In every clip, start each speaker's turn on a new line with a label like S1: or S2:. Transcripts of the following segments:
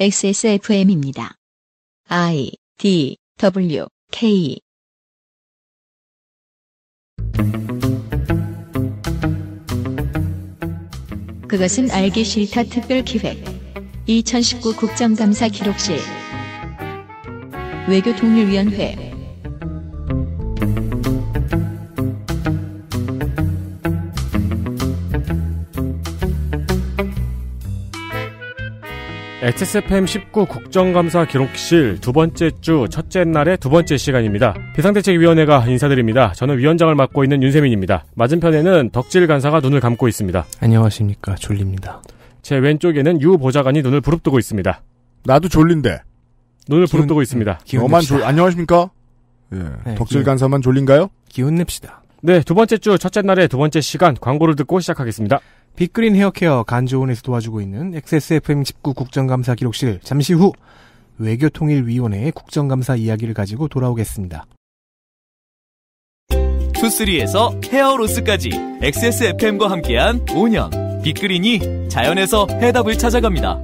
S1: XSFM입니다. I
S2: D W K 그것은 알기 싫다 특별 기획 2019 국정감사 기록실 외교통일위원회
S3: XSFM 19 국정감사 기록실 두 번째 주 첫째 날의 두 번째 시간입니다. 비상대책위원회가 인사드립니다. 저는 위원장을 맡고 있는 윤세민입니다. 맞은편에는 덕질 간사가 눈을 감고 있습니다.
S4: 안녕하십니까. 졸립니다.
S3: 제 왼쪽에는 유 보좌관이 눈을 부릅뜨고 있습니다. 나도 졸린데. 눈을 기운, 부릅뜨고 있습니다. 기운 너만 졸, 안녕하십니까?
S1: 예. 네, 덕질 기운,
S3: 간사만 졸린가요? 기운 냅시다. 네, 두 번째 주 첫째 날의 두 번째 시간 광고를 듣고 시작하겠습니다. 빅그린 헤어케어 간조원에서 도와주고
S4: 있는 XSFM 직구 국정감사 기록실 잠시 후 외교통일위원회의 국정감사 이야기를 가지고 돌아오겠습니다. 투쓰리에서 헤어로스까지 XSFM과 함께한 5년 빅그린이 자연에서
S2: 해답을 찾아갑니다.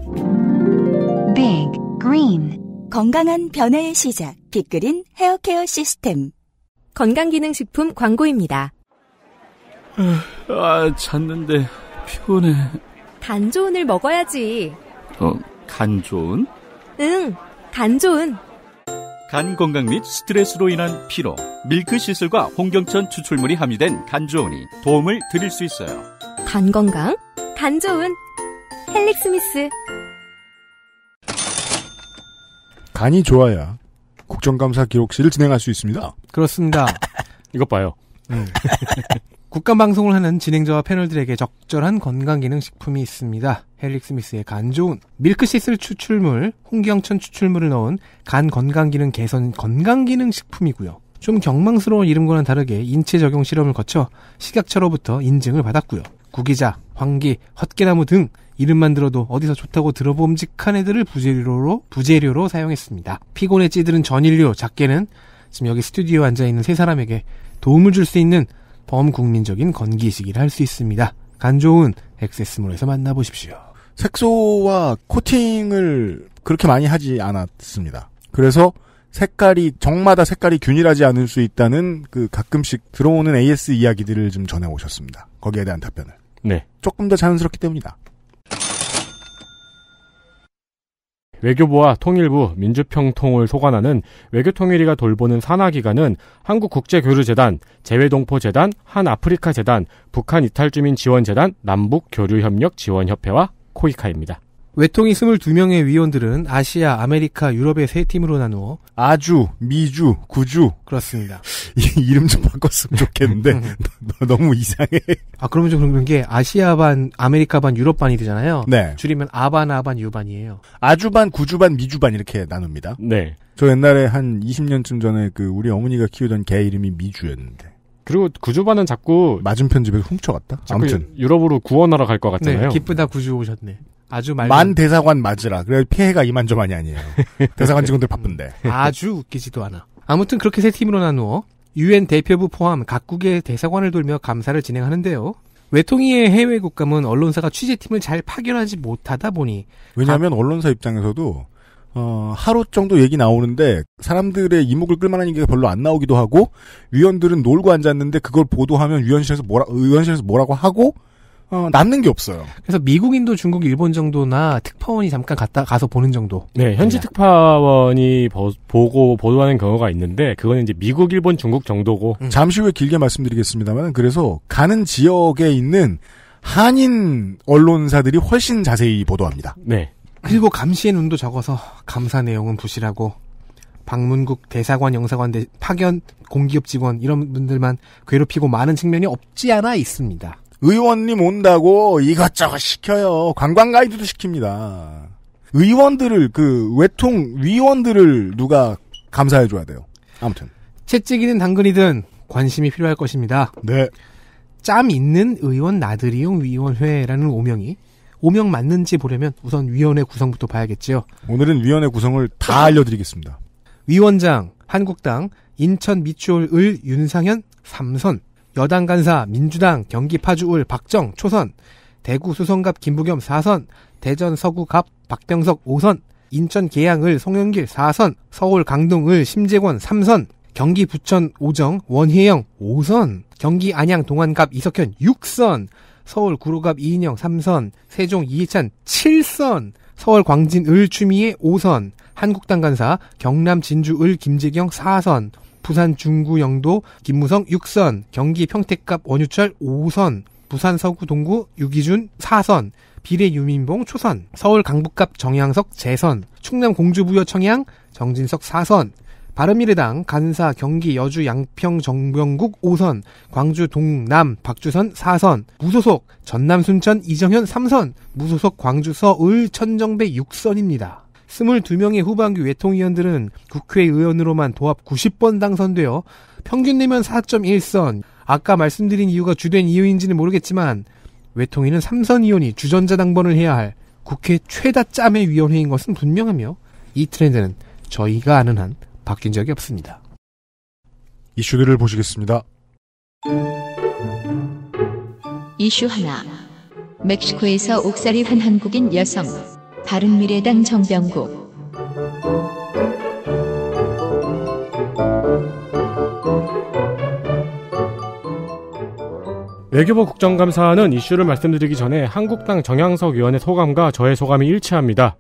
S2: 빅 그린 건강한 변화의 시작 빅그린 헤어케어 시스템 건강기능식품 광고입니다.
S3: 아, 잤는데 피곤해.
S2: 간 좋은을 먹어야지.
S3: 어, 간 좋은?
S2: 응, 간 좋은.
S3: 간 건강 및 스트레스로 인한 피로, 밀크 시술과 홍경천 추출물이 함유된 간 좋은이 도움을 드릴 수 있어요.
S2: 간 건강, 간 좋은. 헬릭스미스.
S5: 간이 좋아야 국정감사 기록실을 진행할 수 있습니다. 그렇습니다. 이것 봐요. 네.
S4: 국가방송을 하는 진행자와 패널들에게 적절한 건강기능식품이 있습니다. 헬릭 스미스의 간 좋은 밀크시슬 추출물, 홍경천 추출물을 넣은 간 건강기능 개선 건강기능식품이고요. 좀 경망스러운 이름과는 다르게 인체 적용 실험을 거쳐 식약처로부터 인증을 받았고요. 구기자, 황기, 헛개나무 등 이름만 들어도 어디서 좋다고 들어봄직한 애들을 부재료로 부재료로 사용했습니다. 피곤에 찌들은 전인류 작게는 지금 여기 스튜디오 에 앉아 있는 세 사람에게 도움을 줄 수 있는 범국민적인 건기식이라 할수 있습니다. 간 좋은 액세스몰에서 만나보십시오.
S5: 색소와 코팅을 그렇게 많이 하지 않았습니다. 그래서 색깔이 정마다 색깔이 균일하지 않을 수 있다는 그 가끔씩 들어오는 AS 이야기들을
S3: 좀 전해 오셨습니다. 거기에 대한 답변을. 네.
S5: 조금 더 자연스럽기 때문이다.
S3: 외교부와 통일부, 민주평통을 소관하는 외교통일위가 돌보는 산하기관은 한국국제교류재단, 재외동포재단, 한아프리카재단, 북한이탈주민지원재단, 남북교류협력지원협회와 코이카입니다.
S4: 외통이 22명의 위원들은 아시아, 아메리카, 유럽의 세 팀으로 나누어
S5: 아주, 미주, 구주 그렇습니다. 이, 이름 좀 바꿨으면 좋겠는데 네.
S4: 너무 이상해. 아 그러면 좀 그런 게 아시아 반, 아메리카 반, 유럽 반이 되잖아요. 네.
S5: 줄이면 아반, 아반, 유반이에요. 아주반, 구주반, 미주반 이렇게 나눕니다. 네. 저 옛날에 한 20년쯤 전에 그 우리 어머니가 키우던 개 이름이 미주였는데. 그리고 구주반은 자꾸 맞은편 집에서 훔쳐갔다. 아무튼
S3: 유럽으로 구원하러 갈 것 같잖아요. 네, 기쁘다 구주 오셨네.
S4: 아주 말. 만
S5: 대사관 맞으라. 그래 피해가 이만저만이 아니에요. 대사관 직원들 바쁜데.
S4: 아주 웃기지도 않아. 아무튼 그렇게 세 팀으로 나누어 유엔 대표부 포함 각국의 대사관을 돌며 감사를 진행하는데요. 외통위의 해외 국감은 언론사가 취재팀을 잘 파견하지 못하다
S5: 보니 왜냐하면 각... 언론사 입장에서도 어, 하루 정도 얘기 나오는데 사람들의 이목을 끌만한 얘기가 별로 안 나오기도 하고 위원들은 놀고 앉았는데 그걸 보도하면 위원실에서 뭐라 의원실에서 뭐라고 하고 어, 남는 게 없어요.
S4: 그래서 미국인도 중국, 일본 정도나 특파원이 잠깐 갔다 가서 보는 정도.
S3: 네, 현지 네. 특파원이 보, 보고 보도하는 경우가 있는데 그거는 이제 미국, 일본, 중국 정도고. 음. 잠시 후에 길게 말씀드리겠습니다만
S5: 그래서 가는 지역에 있는 한인 언론사들이 훨씬 자세히 보도합니다.
S4: 네. 그리고
S5: 감시의 눈도 적어서 감사 내용은 부실하고
S4: 방문국 대사관 영사관 대, 파견 공기업 직원 이런 분들만 괴롭히고 많은 측면이
S5: 없지 않아 있습니다. 의원님 온다고 이것저것 시켜요. 관광 가이드도 시킵니다. 의원들을 그 외통 위원들을 누가 감사해 줘야 돼요. 아무튼
S4: 채찍이든 당근이든 관심이 필요할 것입니다. 네. 짬 있는 의원 나들이용 위원회라는 오명이 오명 맞는지 보려면 우선 위원회 구성부터 봐야겠지요. 오늘은 위원회 구성을 다 알려드리겠습니다. 위원장 한국당 인천 미추홀을 윤상현 삼선 여당 간사 민주당 경기 파주울 박정 초선 대구 수성갑 김부겸 4선 대전 서구갑 박병석 5선 인천 계양을 송영길 4선 서울 강동을 심재권 3선 경기 부천 오정 원희영 5선 경기 안양 동안갑 이석현 6선 서울 구로갑 이인영 3선 세종 이해찬 7선 서울 광진 을 추미애 5선 한국당 간사 경남 진주 을 김재경 4선 부산 중구 영도 김무성 6선, 경기 평택갑 원유철 5선, 부산 서구 동구 유기준 4선, 비례 유민봉 초선, 서울 강북갑 정양석 재선, 충남 공주부여 청양 정진석 4선, 바른미래당 간사 경기 여주 양평 정병국 5선, 광주 동남 박주선 4선, 무소속 전남 순천 이정현 3선, 무소속 광주 서울 천정배 6선입니다. 22명의 후반기 외통위원들은 국회의원으로만 도합 90번 당선되어 평균 내면 4.1선. 아까 말씀드린 이유가 주된 이유인지는 모르겠지만 외통위는 3선 의원이 주전자 당번을 해야 할 국회 최다 짬의 위원회인 것은 분명하며 이 트렌드는 저희가 아는 한
S5: 바뀐 적이 없습니다. 이슈들을 보시겠습니다.
S2: 이슈 하나. 멕시코에서 옥살이 한 한국인 여성. 바른미래당 정병국
S3: 외교부 국정감사는 이슈를 말씀드리기 전에 한국당 정양석 의원의 소감과 저의 소감이 일치합니다.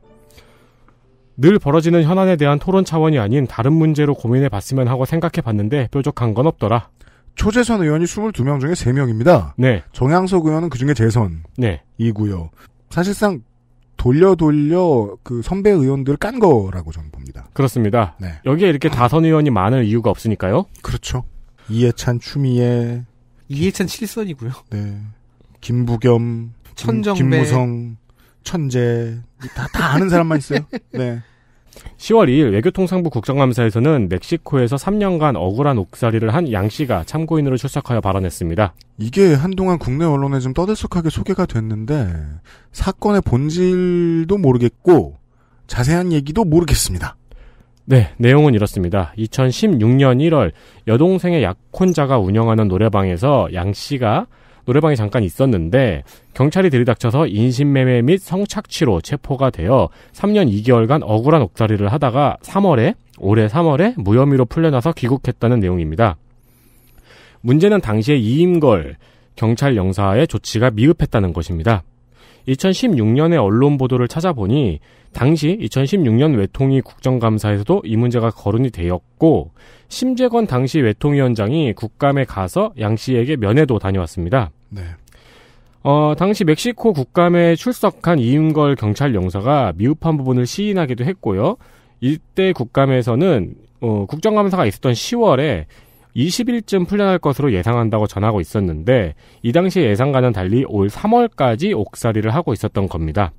S3: 늘 벌어지는 현안에 대한 토론 차원이 아닌 다른 문제로 고민해 봤으면 하고 생각해 봤는데 뾰족한 건 없더라. 초재선 의원이 22명 중에
S5: 3명입니다. 네. 정양석 의원은 그 중에 재선이고요. 네. 사실상 돌려 돌려 그 선배 의원들 깐 거라고 저는 봅니다. 그렇습니다.
S3: 네. 여기에 이렇게 다선 의원이 많을 이유가 없으니까요. 그렇죠. 이해찬 추미애
S5: 이해찬
S4: 7선이고요.
S3: 네. 김부겸, 천정배. 김, 무성 천재
S5: 다, 다 아는 사람만 있어요.
S3: 네. 10월 2일 외교통상부 국정감사에서는 멕시코에서 3년간 억울한 옥살이를 한 양 씨가 참고인으로 출석하여 발언했습니다.
S5: 이게 한동안 국내 언론에 좀 떠들썩하게 소개가 됐는데 사건의 본질도 모르겠고 자세한 얘기도 모르겠습니다.
S3: 네, 내용은 이렇습니다. 2016년 1월 여동생의 약혼자가 운영하는 노래방에서 양 씨가 노래방에 잠깐 있었는데 경찰이 들이닥쳐서 인신매매 및 성착취로 체포가 되어 3년 2개월간 억울한 옥살이를 하다가 3월에 올해 3월에 무혐의로 풀려나서 귀국했다는 내용입니다. 문제는 당시에 이임걸 경찰 영사의 조치가 미흡했다는 것입니다. 2 0 1 6년에 언론 보도를 찾아보니 당시 2016년 외통위 국정감사에서도 이 문제가 거론이 되었고 심재권 당시 외통위원장이 국감에 가서 양 씨에게 면회도 다녀왔습니다. 네. 어, 당시 멕시코 국감에 출석한 이은걸 경찰 영사가 미흡한 부분을 시인하기도 했고요. 이때 국감에서는 어, 국정감사가 있었던 10월에 20일쯤 풀려날 것으로 예상한다고 전하고 있었는데 이 당시 예상과는 달리 올 3월까지 옥살이를 하고 있었던 겁니다.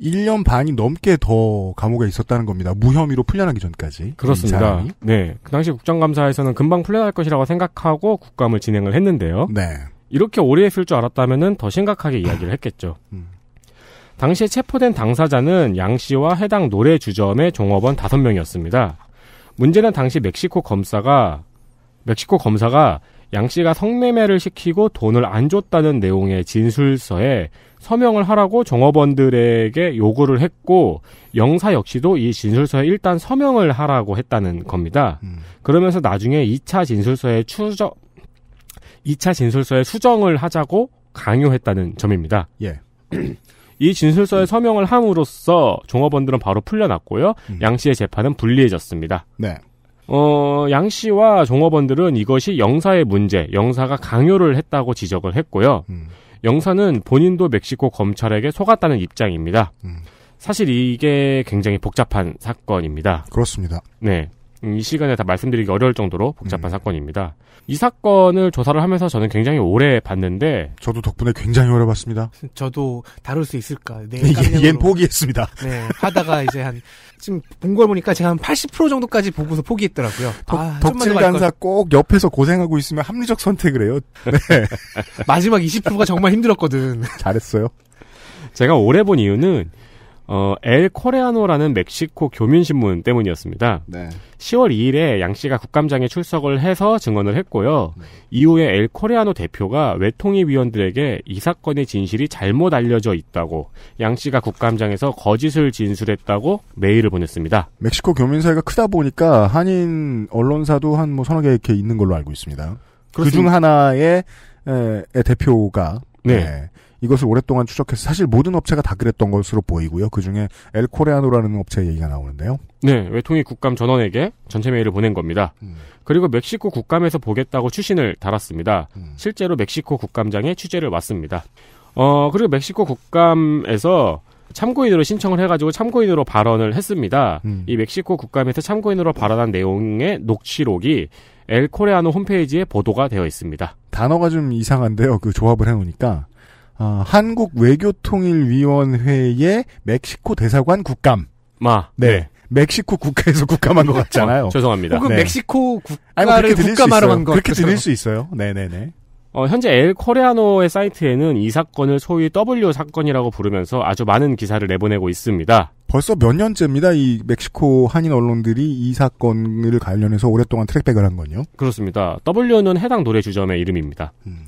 S5: 1년 반이 넘게 더 감옥에 있었다는 겁니다. 무혐의로 풀려나기 전까지. 그렇습니다.
S3: 네. 그 당시 국정감사에서는 금방 풀려날 것이라고 생각하고 국감을 진행을 했는데요. 네. 이렇게 오래 했을 줄 알았다면 더 심각하게 이야기를 했겠죠. 음. 당시에 체포된 당사자는 양 씨와 해당 노래 주점의 종업원 5명이었습니다. 문제는 당시 멕시코 검사가 멕시코 검사가 양 씨가 성매매를 시키고 돈을 안 줬다는 내용의 진술서에 서명을 하라고 종업원들에게 요구를 했고 영사 역시도 이 진술서에 일단 서명을 하라고 했다는 겁니다. 음. 그러면서 나중에 2차 진술서에 추적 2차 진술서에 수정을 하자고 강요했다는 점입니다. 예. 이 진술서에 음. 서명을 함으로써 종업원들은 바로 풀려났고요. 음. 양 씨의 재판은 불리해졌습니다. 네. 어, 양 씨와 종업원들은 이것이 영사의 문제, 영사가 강요를 했다고 지적을 했고요. 음. 영사는 본인도 멕시코 검찰에게 속았다는 입장입니다. 음. 사실 이게 굉장히 복잡한 사건입니다. 그렇습니다. 네. 음, 이 시간에 다 말씀드리기 어려울 정도로 복잡한 음. 사건입니다. 이 사건을 조사를 하면서 저는 굉장히 오래 봤는데
S5: 저도 덕분에 굉장히 오래 봤습니다. 저도 다룰 수 있을까? 네, 얘는 예,
S4: 포기했습니다. 네, 하다가 이제 한 지금 본 걸 보니까 제가 한 80% 정도까지 보고서 포기했더라고요. 덕, 아, 덕질 간사
S5: 꼭 옆에서 고생하고 있으면 합리적 선택을 해요. 네.
S3: 마지막 20%가 정말 힘들었거든. 잘했어요. 제가 오래 본 이유는 어, 엘 코레아노라는 멕시코 교민신문 때문이었습니다. 네. 10월 2일에 양 씨가 국감장에 출석을 해서 증언을 했고요. 네. 이후에 엘 코레아노 대표가 외통위 위원들에게 이 사건의 진실이 잘못 알려져 있다고 양 씨가 국감장에서 거짓을 진술했다고 메일을 보냈습니다.
S5: 멕시코 교민사회가 크다 보니까 한인 언론사도 한 뭐 서너 개 이렇게 있는 걸로 알고 있습니다. 그중 하나의 에, 에 대표가 네. 네. 이것을 오랫동안 추적해서 사실 모든 업체가 다 그랬던 것으로 보이고요. 그중에 엘코레아노라는 업체 의 얘기가 나오는데요.
S3: 네, 외통이 국감 전원에게 전체 메일을 보낸 겁니다. 음. 그리고 멕시코 국감에서 보겠다고 추신을 달았습니다. 음. 실제로 멕시코 국감장에 취재를 왔습니다. 어, 그리고 멕시코 국감에서 참고인으로 신청을 해가지고 참고인으로 발언을 했습니다. 음. 이 멕시코 국감에서 참고인으로 발언한 내용의 녹취록이 엘코레아노 홈페이지에 보도가 되어 있습니다.
S5: 단어가 좀 이상한데요. 그 조합을 해놓으니까 어, 한국 외교통일위원회의 멕시코 대사관 국감. 마. 네. 네. 멕시코 국가에서 국감한 것 같잖아요. 죄송합니다. 혹은 네. 멕시코 뭐 국가를 뭐 국감하러 간 거. 그렇게 들릴 수 있어요. 네네네.
S3: 어, 현재 엘 코레아노의 사이트에는 이 사건을 소위 W 사건이라고 부르면서 아주 많은 기사를 내보내고 있습니다.
S5: 벌써 몇 년째입니다. 이 멕시코 한인 언론들이 이 사건을 관련해서 오랫동안 트랙백을 한 건요.
S3: 그렇습니다. W는 해당 노래 주점의 이름입니다. 음.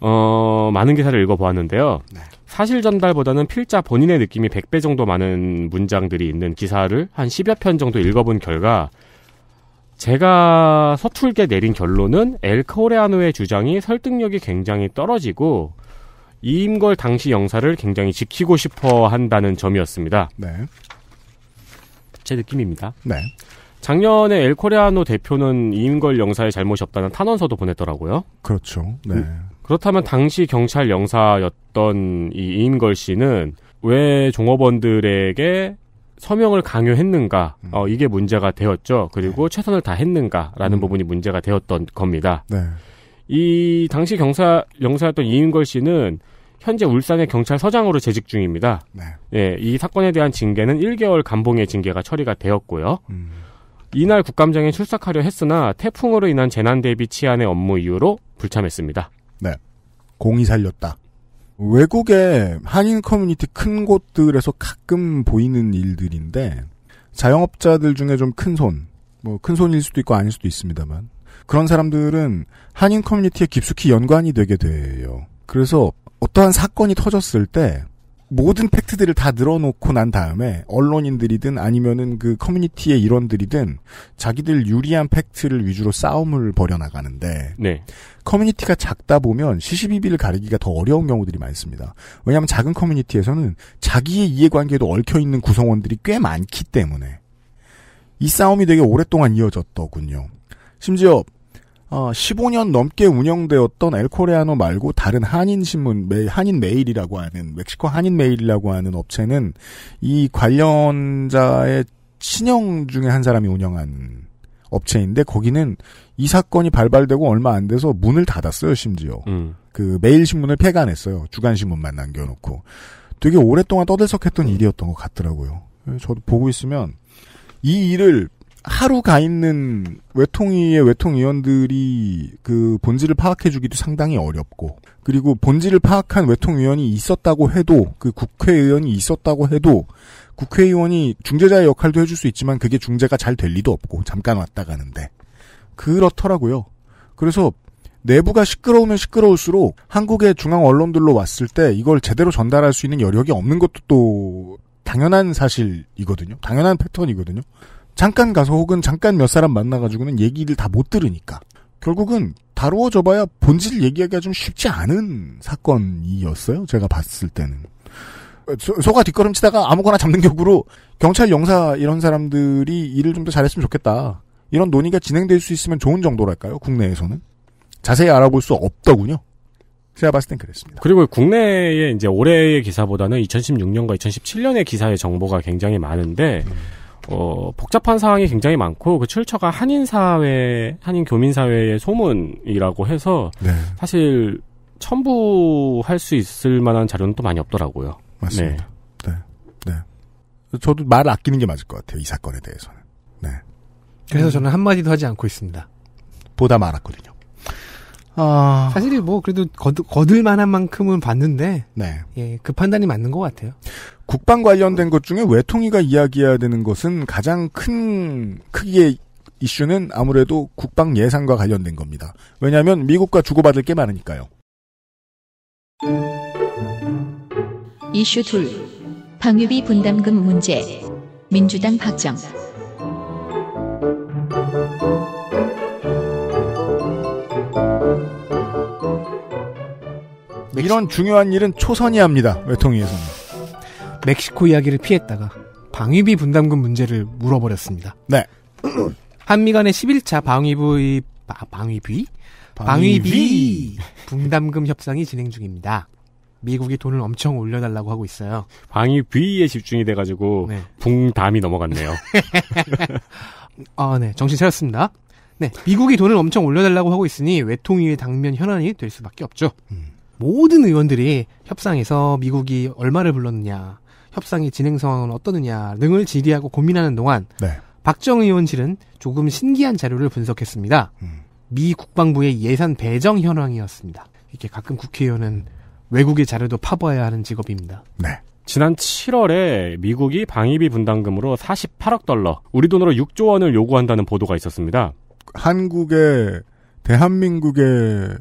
S3: 어, 많은 기사를 읽어보았는데요. 네. 사실 전달보다는 필자 본인의 느낌이 100배 정도 많은 문장들이 있는 기사를 한 10여 편 정도 읽어본 결과, 제가 서툴게 내린 결론은 엘 코레아노의 주장이 설득력이 굉장히 떨어지고, 이임걸 당시 영사를 굉장히 지키고 싶어 한다는 점이었습니다. 네. 제 느낌입니다. 네. 작년에 엘코레아노 대표는 이임걸 영사의 잘못이 없다는 탄원서도 보냈더라고요. 그렇죠. 네. 그 그렇다면 당시 경찰 영사였던 이 이인걸 씨는 왜 종업원들에게 서명을 강요했는가 음. 어, 이게 문제가 되었죠. 그리고 네. 최선을 다했는가라는 음. 부분이 문제가 되었던 겁니다. 네. 이 당시 경사 영사였던 이인걸 씨는 현재 울산의 경찰서장으로 재직 중입니다. 네. 예, 이 사건에 대한 징계는 1개월 감봉의 징계가 처리가 되었고요. 음. 이날 국감장에 출석하려 했으나 태풍으로 인한 재난 대비 치안의 업무 이유로 불참했습니다.
S5: 네. 공이 살렸다. 외국의 한인 커뮤니티 큰 곳들에서 가끔 보이는 일들인데 자영업자들 중에 좀 큰 손, 뭐 큰 손일 수도 있고 아닐 수도 있습니다만 그런 사람들은 한인 커뮤니티에 깊숙이 연관이 되게 돼요. 그래서 어떠한 사건이 터졌을 때 모든 팩트들을 다 늘어놓고 난 다음에 언론인들이든 아니면은 그 커뮤니티의 일원들이든 자기들 유리한 팩트를 위주로 싸움을 벌여나가는데 네. 커뮤니티가 작다 보면 시시비비를 가리기가 더 어려운 경우들이 많습니다. 왜냐하면 작은 커뮤니티에서는 자기의 이해관계도 얽혀있는 구성원들이 꽤 많기 때문에 이 싸움이 되게 오랫동안 이어졌더군요. 심지어 15년 어, 넘게 운영되었던 엘코레아노 말고 다른 한인 신문 한인 메일이라고 하는 멕시코 한인 메일이라고 하는 업체는 이 관련자의 친형 중에 한 사람이 운영한 업체인데 거기는 이 사건이 발발되고 얼마 안 돼서 문을 닫았어요 심지어 음. 그 매일 신문을 폐간했어요 주간 신문만 남겨놓고 되게 오랫동안 떠들썩했던 음. 일이었던 것 같더라고요. 예, 저도 보고 있으면 이 일을 하루 가 있는 외통위의 외통위원들이 그 본질을 파악해주기도 상당히 어렵고 그리고 본질을 파악한 외통위원이 있었다고 해도 그 국회의원이 있었다고 해도 국회의원이 중재자의 역할도 해줄 수 있지만 그게 중재가 잘 될 리도 없고 잠깐 왔다 가는데 그렇더라고요. 그래서 내부가 시끄러우면 시끄러울수록 한국의 중앙 언론들로 왔을 때 이걸 제대로 전달할 수 있는 여력이 없는 것도 또 당연한 사실이거든요. 당연한 패턴이거든요. 잠깐 가서 혹은 잠깐 몇 사람 만나가지고는 얘기를 다 못 들으니까 결국은 다루어져봐야 본질 얘기하기가 좀 쉽지 않은 사건이었어요. 제가 봤을 때는. 소, 가 뒷걸음치다가 아무거나 잡는 격으로 경찰 영사 이런 사람들이 일을 좀 더 잘했으면 좋겠다. 이런 논의가 진행될 수 있으면 좋은 정도랄까요? 국내에서는 자세히 알아볼 수 없더군요. 제가 봤을 땐 그랬습니다.
S3: 그리고 국내에 이제 올해의 기사보다는 2016년과 2017년의 기사의 정보가 굉장히 많은데 음. 어, 복잡한 사항이 굉장히 많고 그 출처가 한인 사회, 한인 교민 사회의 소문이라고 해서 네. 사실 첨부할 수 있을 만한 자료는 또 많이 없더라고요. 맞습니다. 네.
S5: 네. 네. 저도 말을 아끼는 게 맞을 것 같아요. 이 사건에 대해서는. 네. 그래서 음. 저는 한마디도 하지 않고 있습니다. 보다 말았거든요.
S4: 아... 사실 뭐 그래도
S5: 거두거둘 만한 만큼은 봤는데
S4: 네. 예,
S5: 그 판단이 맞는 것 같아요. 국방 관련된 것 중에 외통위가 이야기해야 되는 것은 가장 큰 크기의 이슈는 아무래도 국방 예산과 관련된 겁니다. 왜냐하면 미국과 주고받을 게 많으니까요.
S2: 이슈 둘 방위비 분담금 문제 민주당 박정
S5: 이런 중요한 일은 초선이 합니다. 외통위에서는. 멕시코 이야기를 피했다가 방위비 분담금 문제를 물어버렸습니다. 네.
S4: 한미 간의 11차 방위비 아, 방위비? 방위비 방위비 분담금 협상이 진행 중입니다. 미국이 돈을 엄청 올려달라고 하고 있어요.
S3: 방위 비위에 집중이 돼가지고 네. 붕담이 넘어갔네요.
S4: 아, 네, 정신 차렸습니다. 네, 미국이 돈을 엄청 올려달라고 하고 있으니 외통위의 당면 현안이 될 수밖에 없죠. 음. 모든 의원들이 협상에서 미국이 얼마를 불렀느냐, 협상의 진행 상황은 어떠느냐 등을 질의하고 고민하는 동안 네. 박정 의원실은 조금 신기한 자료를 분석했습니다. 음. 미 국방부의 예산 배정 현황이었습니다. 이렇게 가끔 국회의원은 외국의 자료도 파봐야 하는 직업입니다. 네.
S3: 지난 7월에 미국이 방위비 분담금으로 48억 달러, 우리 돈으로 6조 원을 요구한다는 보도가 있었습니다.
S5: 한국의 대한민국에서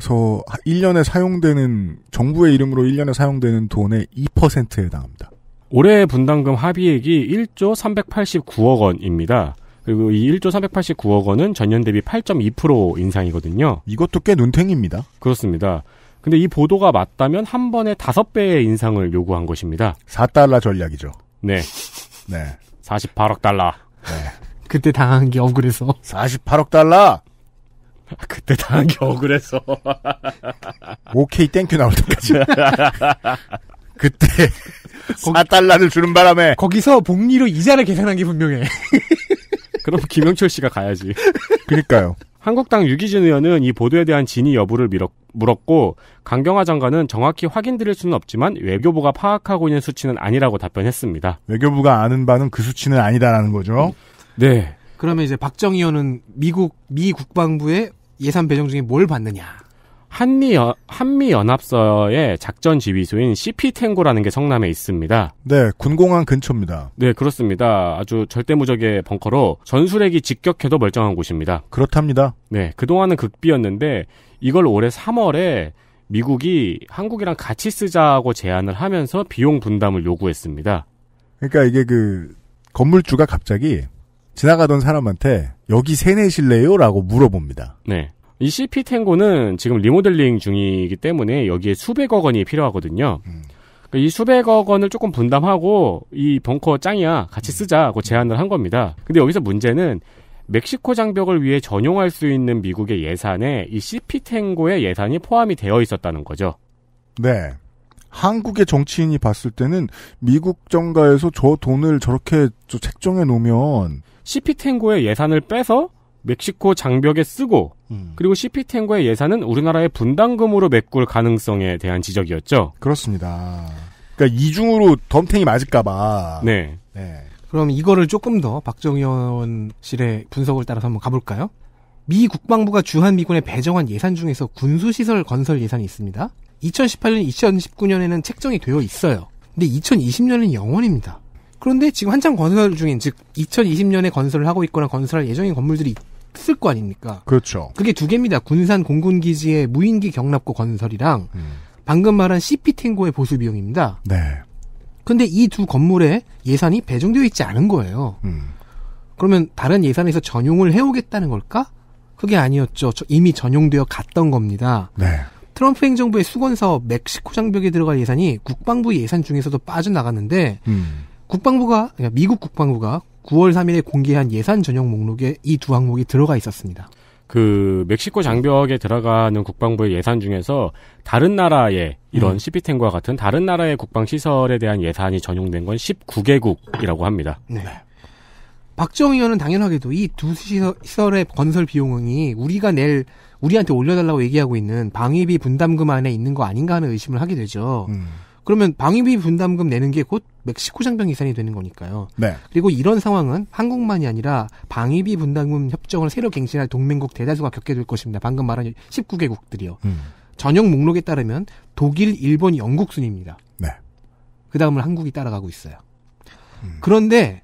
S5: 1년에 사용되는 정부의 이름으로 1년에 사용되는 돈의 2%에 해당합니다.
S3: 올해 분담금 합의액이 1조 389억 원입니다. 그리고 이 1조 389억 원은 전년 대비 8.2% 인상이거든요. 이것도 꽤 눈탱입니다. 그렇습니다. 근데 이 보도가 맞다면 한 번에 다섯 배의 인상을 요구한 것입니다.
S5: 4달러 전략이죠.
S3: 네. 네. 48억 달러. 네.
S5: 그때 당한 게 억울해서. 48억 달러! 그때 당한 게
S3: 억울해서.
S5: 오케이, 땡큐 나올 때까지.
S3: 그때 4달러를
S5: 주는 바람에. 거기서 복리로 이자를 계산한 게 분명해.
S3: 그럼 김영철 씨가 가야지. 그니까요. 러 한국당 유기진 의원은 이 보도에 대한 진위 여부를 물었고 강경화 장관은 정확히 확인드릴 수는 없지만 외교부가 파악하고 있는 수치는 아니라고 답변했습니다.
S5: 외교부가 아는 바는 그 수치는 아니다라는 거죠. 네. 그러면 이제 박정희
S4: 의원은 미국 미 국방부의 예산 배정 중에 뭘 받느냐?
S3: 한미 연, 한미 연합서의 작전 지휘소인 CP 탱고라는 게 성남에 있습니다. 네,
S5: 군공항 근처입니다.
S3: 네, 그렇습니다. 아주 절대무적의 벙커로 전술핵이 직격해도 멀쩡한 곳입니다.
S5: 그렇답니다.
S3: 네, 그동안은 극비였는데 이걸 올해 3월에 미국이 한국이랑 같이 쓰자고 제안을 하면서 비용 분담을 요구했습니다.
S5: 그러니까 이게 그 건물주가 갑자기 지나가던 사람한테 여기 세뇌실래요 라고 물어봅니다.
S3: 네. 이 CP 탱고는 지금 리모델링 중이기 때문에 여기에 수백억 원이 필요하거든요. 음. 그러니까 이 수백억 원을 조금 분담하고 이 벙커 짱이야 같이 음. 쓰자고 제안을 한 겁니다. 근데 여기서 문제는 멕시코 장벽을 위해 전용할 수 있는 미국의 예산에 이 CP 탱고의 예산이 포함이 되어 있었다는 거죠.
S5: 네. 한국의 정치인이 봤을 때는 미국 정가에서 저 돈을 저렇게 책정해 놓으면
S3: CP 탱고의 예산을 빼서 멕시코 장벽에 쓰고 음. 그리고 CPTN과의 예산은 우리나라의 분담금으로 메꿀 가능성에 대한 지적이었죠.
S5: 그렇습니다.
S3: 그러니까 이중으로 덤탱이 맞을까봐. 네. 네.
S4: 그럼 이거를 조금 더 박정현실의 분석을 따라서 한번 가볼까요? 미 국방부가 주한미군에 배정한 예산 중에서 군수시설 건설 예산이 있습니다. 2018년, 2019년에는 책정이 되어 있어요. 근데 2020년은 영원입니다. 그런데 지금 한창 건설 중인, 즉, 2020년에 건설을 하고 있거나 건설할 예정인 건물들이 쓸거 아닙니까? 그렇죠. 그게 두 개입니다. 군산 공군기지의 무인기 경납고 건설이랑 음. 방금 말한 CP 탱고의 보수 비용입니다. 네. 근데 이 두 건물에 예산이 배정되어 있지 않은 거예요. 음. 그러면 다른 예산에서 전용을 해오겠다는 걸까? 그게 아니었죠. 이미 전용되어 갔던 겁니다. 네. 트럼프 행정부의 수건 사업 멕시코 장벽에 들어갈 예산이 국방부 예산 중에서도 빠져나갔는데 음. 국방부가 그러니까 미국 국방부가 9월 3일에 공개한 예산 전용 목록에 이 두 항목이 들어가 있었습니다.
S3: 그 멕시코 장벽에 들어가는 국방부의 예산 중에서 다른 나라의 이런 음. 네. 시피텐과 같은 다른 나라의 국방 시설에 대한 예산이 전용된 건 19개국이라고 합니다.
S4: 네. 박정희 의원은 당연하게도 이 두 시설의 건설 비용이 우리가 낼 우리한테 올려달라고 얘기하고 있는 방위비 분담금 안에 있는 거 아닌가 하는 의심을 하게 되죠. 음. 그러면 방위비 분담금 내는 게 곧 멕시코 장병 예산이 되는 거니까요. 네. 그리고 이런 상황은 한국만이 아니라 방위비 분담금 협정을 새로 갱신할 동맹국 대다수가 겪게 될 것입니다. 방금 말한 19개국들이요. 음. 전용 목록에 따르면 독일, 일본, 영국 순입니다. 네. 그 다음을 한국이 따라가고 있어요. 음. 그런데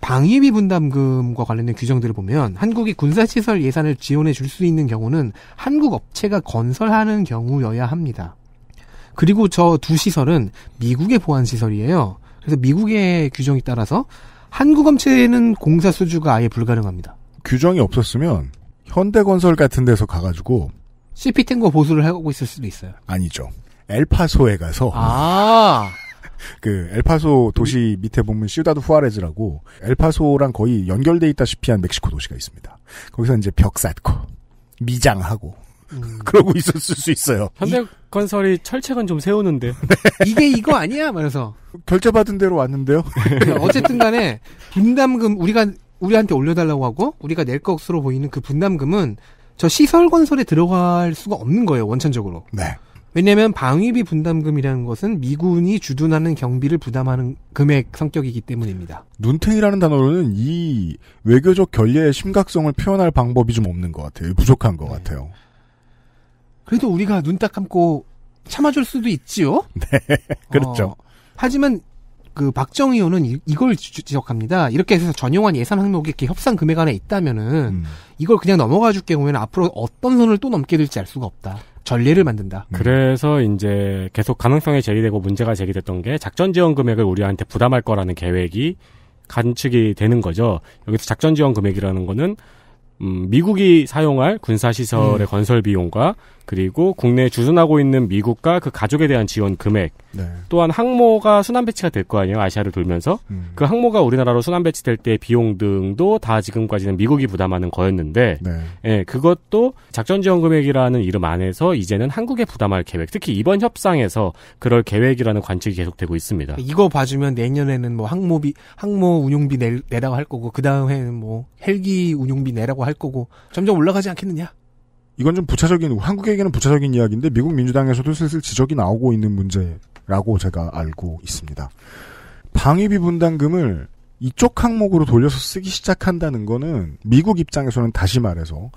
S4: 방위비 분담금과 관련된 규정들을 보면 한국이 군사시설 예산을 지원해 줄 수 있는 경우는 한국 업체가 건설하는 경우여야 합니다. 그리고 저 두 시설은 미국의 보안 시설이에요. 그래서 미국의 규정에 따라서 한국 업체는 공사 수주가 아예 불가능합니다.
S5: 규정이 없었으면 현대건설 같은 데서 가가지고
S4: CP탱거 보수를 하고 있을 수도 있어요.
S5: 아니죠. 엘파소에 가서 아. 그 엘파소 도시 밑에 보면 시우다드 후아레즈라고 엘파소랑 거의 연결돼 있다시피 한 멕시코 도시가 있습니다. 거기서 이제 벽 쌓고 미장하고
S3: 음. 그러고 있었을 수 있어요. 현대건설이 철책은 좀 세우는데 이게 이거 아니야? 말해서 결제받은
S4: 대로 왔는데요. 어쨌든간에 분담금 우리가 우리한테 올려달라고 하고 우리가 낼 것으로 보이는 그 분담금은 저 시설 건설에 들어갈 수가 없는 거예요 원천적으로. 네. 왜냐하면 방위비 분담금이라는 것은 미군이 주둔하는 경비를 부담하는 금액 성격이기 때문입니다.
S5: 눈탱이라는 단어로는 이 외교적 결례의 심각성을 표현할 방법이 좀 없는 것 같아요. 부족한 것 네. 같아요. 그래도 우리가 눈 딱 감고 참아줄 수도 있지요. 네, 그렇죠. 어, 하지만
S4: 그 박정 희 의원은 이, 걸 지적합니다. 이렇게 해서 전용한 예산 항목이 이렇게 협상 금액 안에 있다면은 음. 이걸 그냥 넘어가 줄 경우에는 앞으로 어떤 선을 또 넘게 될지 알 수가 없다. 전례를 만든다. 음.
S3: 그래서 이제 계속 가능성이 제기되고 문제가 제기됐던 게 작전 지원 금액을 우리한테 부담할 거라는 계획이 간측이 되는 거죠. 여기서 작전 지원 금액이라는 거는 음, 미국이 사용할 군사시설의 음. 건설 비용과 그리고 국내에 주둔하고 있는 미국과 그 가족에 대한 지원 금액 네. 또한 항모가 순환 배치가 될 거 아니에요 아시아를 돌면서 음. 그 항모가 우리나라로 순환 배치될 때 비용 등도 다 지금까지는 미국이 부담하는 거였는데 네. 예, 그것도 작전 지원 금액이라는 이름 안에서 이제는 한국에 부담할 계획 특히 이번 협상에서 그럴 계획이라는 관측이 계속되고 있습니다. 이거 봐주면
S4: 내년에는 뭐 항모비 항모 운용비 내, 내라고 할 거고 그 다음에는 뭐 헬기 운용비 내라고 할 거고 점점 올라가지 않겠느냐?
S5: 이건 좀 부차적인 한국에게는 부차적인 이야기인데 미국 민주당에서도 슬슬 지적이 나오고 있는 문제라고 제가 알고 있습니다. 방위비 분담금을 이쪽 항목으로 돌려서 쓰기 시작한다는 거는 미국 입장에서는 다시 말해서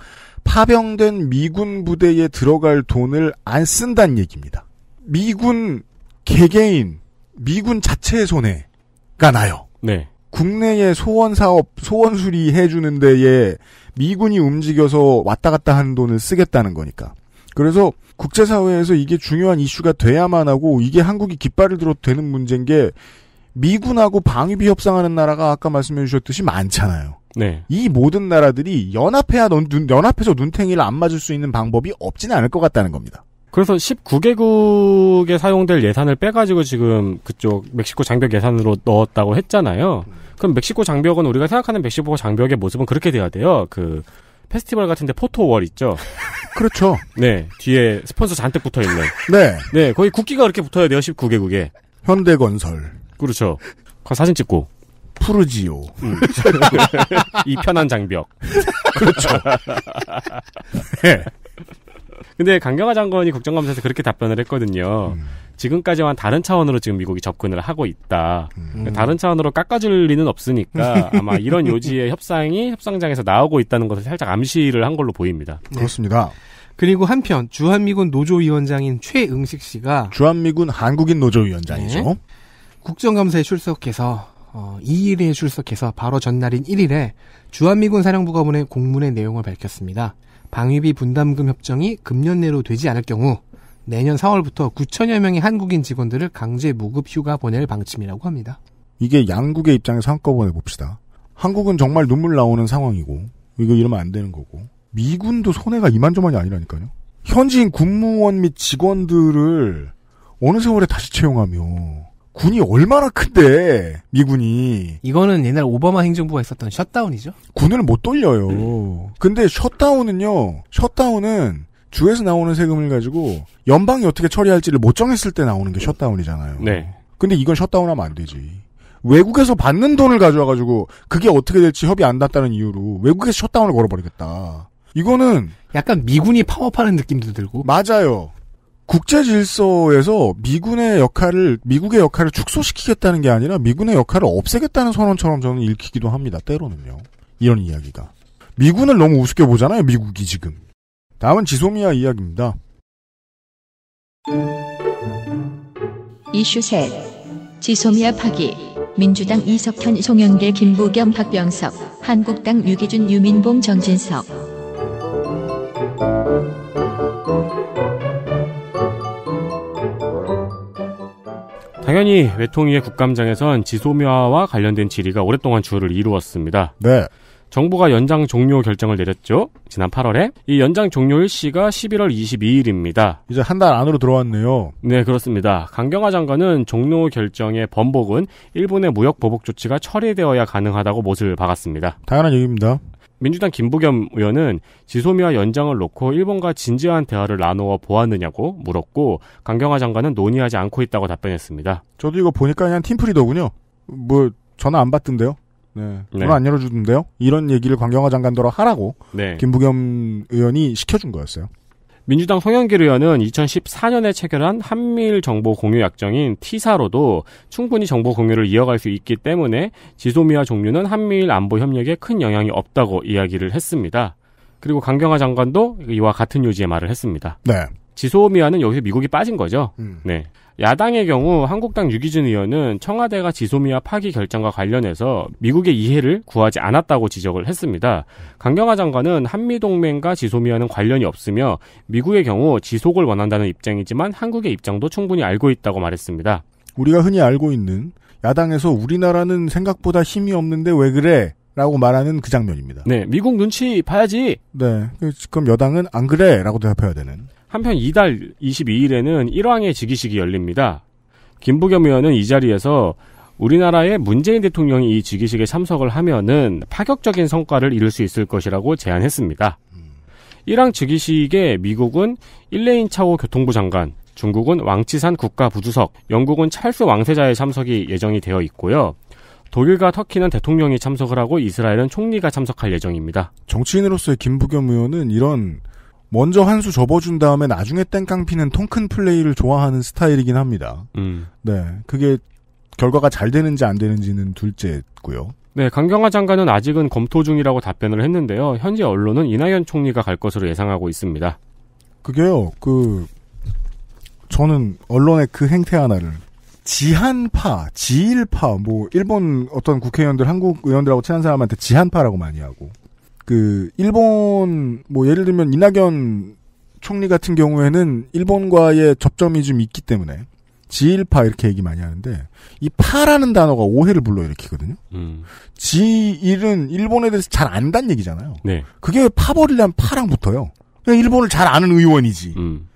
S5: 파병된 미군 부대에 들어갈 돈을 안 쓴다는 얘기입니다. 미군 개개인, 미군 자체의 손해가 나요. 네. 국내의 소원 사업, 소원 수리해주는 데에 미군이 움직여서 왔다 갔다 하는 돈을 쓰겠다는 거니까. 그래서 국제사회에서 이게 중요한 이슈가 돼야만 하고 이게 한국이 깃발을 들어도 되는 문제인 게 미군하고 방위비 협상하는 나라가 아까 말씀해 주셨듯이 많잖아요. 네. 이 모든 나라들이
S3: 연합해야 눈, 연합해서 눈탱이를 안 맞을 수 있는 방법이 없지는 않을 것 같다는 겁니다. 그래서 19개국에 사용될 예산을 빼가지고 지금 그쪽 멕시코 장벽 예산으로 넣었다고 했잖아요. 음. 그럼 멕시코 장벽은 우리가 생각하는 멕시코 장벽의 모습은 그렇게 돼야 돼요. 그 페스티벌 같은데 포토월 있죠. 그렇죠. 네 뒤에 스폰서 잔뜩 붙어 있는. 네. 네 거의 국기가 그렇게 붙어야 돼요. 19개국에. 현대건설. 그렇죠. 그 사진 찍고. 푸르지오. 음. 이 편한 장벽. 그렇죠. 네. 근데 강경화 장관이 국정감사에서 그렇게 답변을 했거든요. 음. 지금까지와 다른 차원으로 지금 미국이 접근을 하고 있다. 음. 그러니까 다른 차원으로 깎아줄 리는 없으니까 아마 이런 요지의 협상이 협상장에서 나오고 있다는 것을 살짝 암시를 한 걸로 보입니다.
S4: 네. 그렇습니다. 그리고 한편 주한미군 노조위원장인 최응식 씨가 주한미군 한국인 노조위원장이죠. 네. 국정감사에 출석해서 어, 2일에 출석해서 바로 전날인 1일에 주한미군 사령부가 보낸 공문의 내용을 밝혔습니다. 방위비 분담금 협정이 금년 내로 되지 않을 경우 내년 4월부터 9천여 명의 한국인 직원들을 강제 무급 휴가 보낼 방침이라고 합니다.
S5: 이게 양국의 입장에서 한꺼번에 봅시다. 한국은 정말 눈물 나오는 상황이고 이거 이러면 안 되는 거고 미군도 손해가 이만저만이 아니라니까요. 현지인 군무원 및 직원들을 어느 세월에 다시 채용하며 군이 얼마나 큰데 미군이 이거는 옛날 오바마 행정부가 있었던 셧다운이죠. 군을 못 돌려요. 음. 근데 셧다운은요. 셧다운은 주에서 나오는 세금을 가지고 연방이 어떻게 처리할지를 못 정했을 때 나오는 게 셧다운이잖아요. 네. 근데 이건 셧다운하면 안 되지. 외국에서 받는 돈을 가져와가지고 그게 어떻게 될지 협의 안 났다는 이유로 외국에서 셧다운을 걸어버리겠다. 이거는 약간 미군이 파업하는 느낌도 들고 맞아요. 국제 질서에서 미군의 역할을 미국의 역할을 축소시키겠다는 게 아니라 미군의 역할을 없애겠다는 선언처럼 저는 읽히기도 합니다. 때로는요. 이런 이야기가 미군을 너무 우습게 보잖아요. 미국이 지금 다음은 지소미아 이야기입니다.
S2: 이슈 셋 지소미아 파기 민주당 이석현 송영길 김부겸 박병석 한국당 유기준 유민봉 정진석
S3: 당연히 외통위의 국감장에선 지소미아와 관련된 질의가 오랫동안 주를 이루었습니다. 네. 정부가 연장 종료 결정을 내렸죠. 지난 8월에 이 연장 종료일 시가 11월 22일입니다. 이제 한 달 안으로 들어왔네요. 네, 그렇습니다. 강경화 장관은 종료 결정의 번복은 일본의 무역 보복 조치가 철회되어야 가능하다고 못을 박았습니다.
S5: 당연한 얘기입니다.
S3: 민주당 김부겸 의원은 지소미아 연장을 놓고 일본과 진지한 대화를 나누어 보았느냐고 물었고 강경화 장관은 논의하지 않고 있다고 답변했습니다.
S5: 저도 이거 보니까 그냥 팀플이더군요. 뭐 전화 안 받던데요? 네. 네. 안 열어주던데요? 이런 얘기를 광경화 장관도러 하라고 네. 김부겸 의원이 시켜준 거였어요.
S3: 민주당 송영길 의원은 2014년에 체결한 한미일 정보 공유 약정인 T사로도 충분히 정보 공유를 이어갈 수 있기 때문에 지소미아 종류는 한미일 안보 협력에 큰 영향이 없다고 이야기를 했습니다. 그리고 강경화 장관도 이와 같은 요지의 말을 했습니다. 네. 지소미아는 여기서 미국이 빠진 거죠. 음. 네. 야당의 경우 한국당 유기준 의원은 청와대가 지소미아 파기 결정과 관련해서 미국의 이해를 구하지 않았다고 지적을 했습니다. 강경화 장관은 한미동맹과 지소미아는 관련이 없으며 미국의 경우 지속을 원한다는 입장이지만 한국의 입장도 충분히 알고 있다고 말했습니다.
S5: 우리가 흔히 알고 있는 야당에서 우리나라는 생각보다 힘이 없는데 왜 그래? 라고 말하는 그 장면입니다. 네, 미국 눈치 봐야지. 네, 지금 그, 여당은 안 그래? 라고 대답해야 되는.
S3: 한편 이달 22일에는 1왕의 즉위식이 열립니다. 김부겸 의원은 이 자리에서 우리나라의 문재인 대통령이 이 즉위식에 참석을 하면은 파격적인 성과를 이룰 수 있을 것이라고 제안했습니다. 1왕 즉위식에 미국은 일레인 차오 교통부 장관, 중국은 왕치산 국가부주석, 영국은 찰스 왕세자의 참석이 예정이 되어 있고요. 독일과 터키는 대통령이 참석을 하고 이스라엘은 총리가 참석할 예정입니다.
S5: 정치인으로서의 김부겸 의원은 이런 먼저 한 수 접어준 다음에 나중에 땡깡피는 통큰 플레이를 좋아하는 스타일이긴 합니다. 음. 네, 그게 결과가 잘 되는지 안 되는지는 둘째고요.
S3: 네, 강경화 장관은 아직은 검토 중이라고 답변을 했는데요. 현재 언론은 이낙연 총리가 갈 것으로 예상하고 있습니다.
S5: 그게요. 그 저는 언론의 그 행태 하나를 지한파, 지일파, 뭐 일본 어떤 국회의원들, 한국 의원들하고 친한 사람한테 지한파라고 많이 하고 그 일본 뭐 예를 들면 이낙연 총리 같은 경우에는 일본과의 접점이 좀 있기 때문에 지일파 이렇게 얘기 많이 하는데 이 파라는 단어가 오해를 불러일으키거든요. 음. 지일은 일본에 대해서 잘 안다는 얘기잖아요. 네. 그게 파벌이란 파랑 붙어요. 그냥 일본을 잘 아는 의원이지. 음.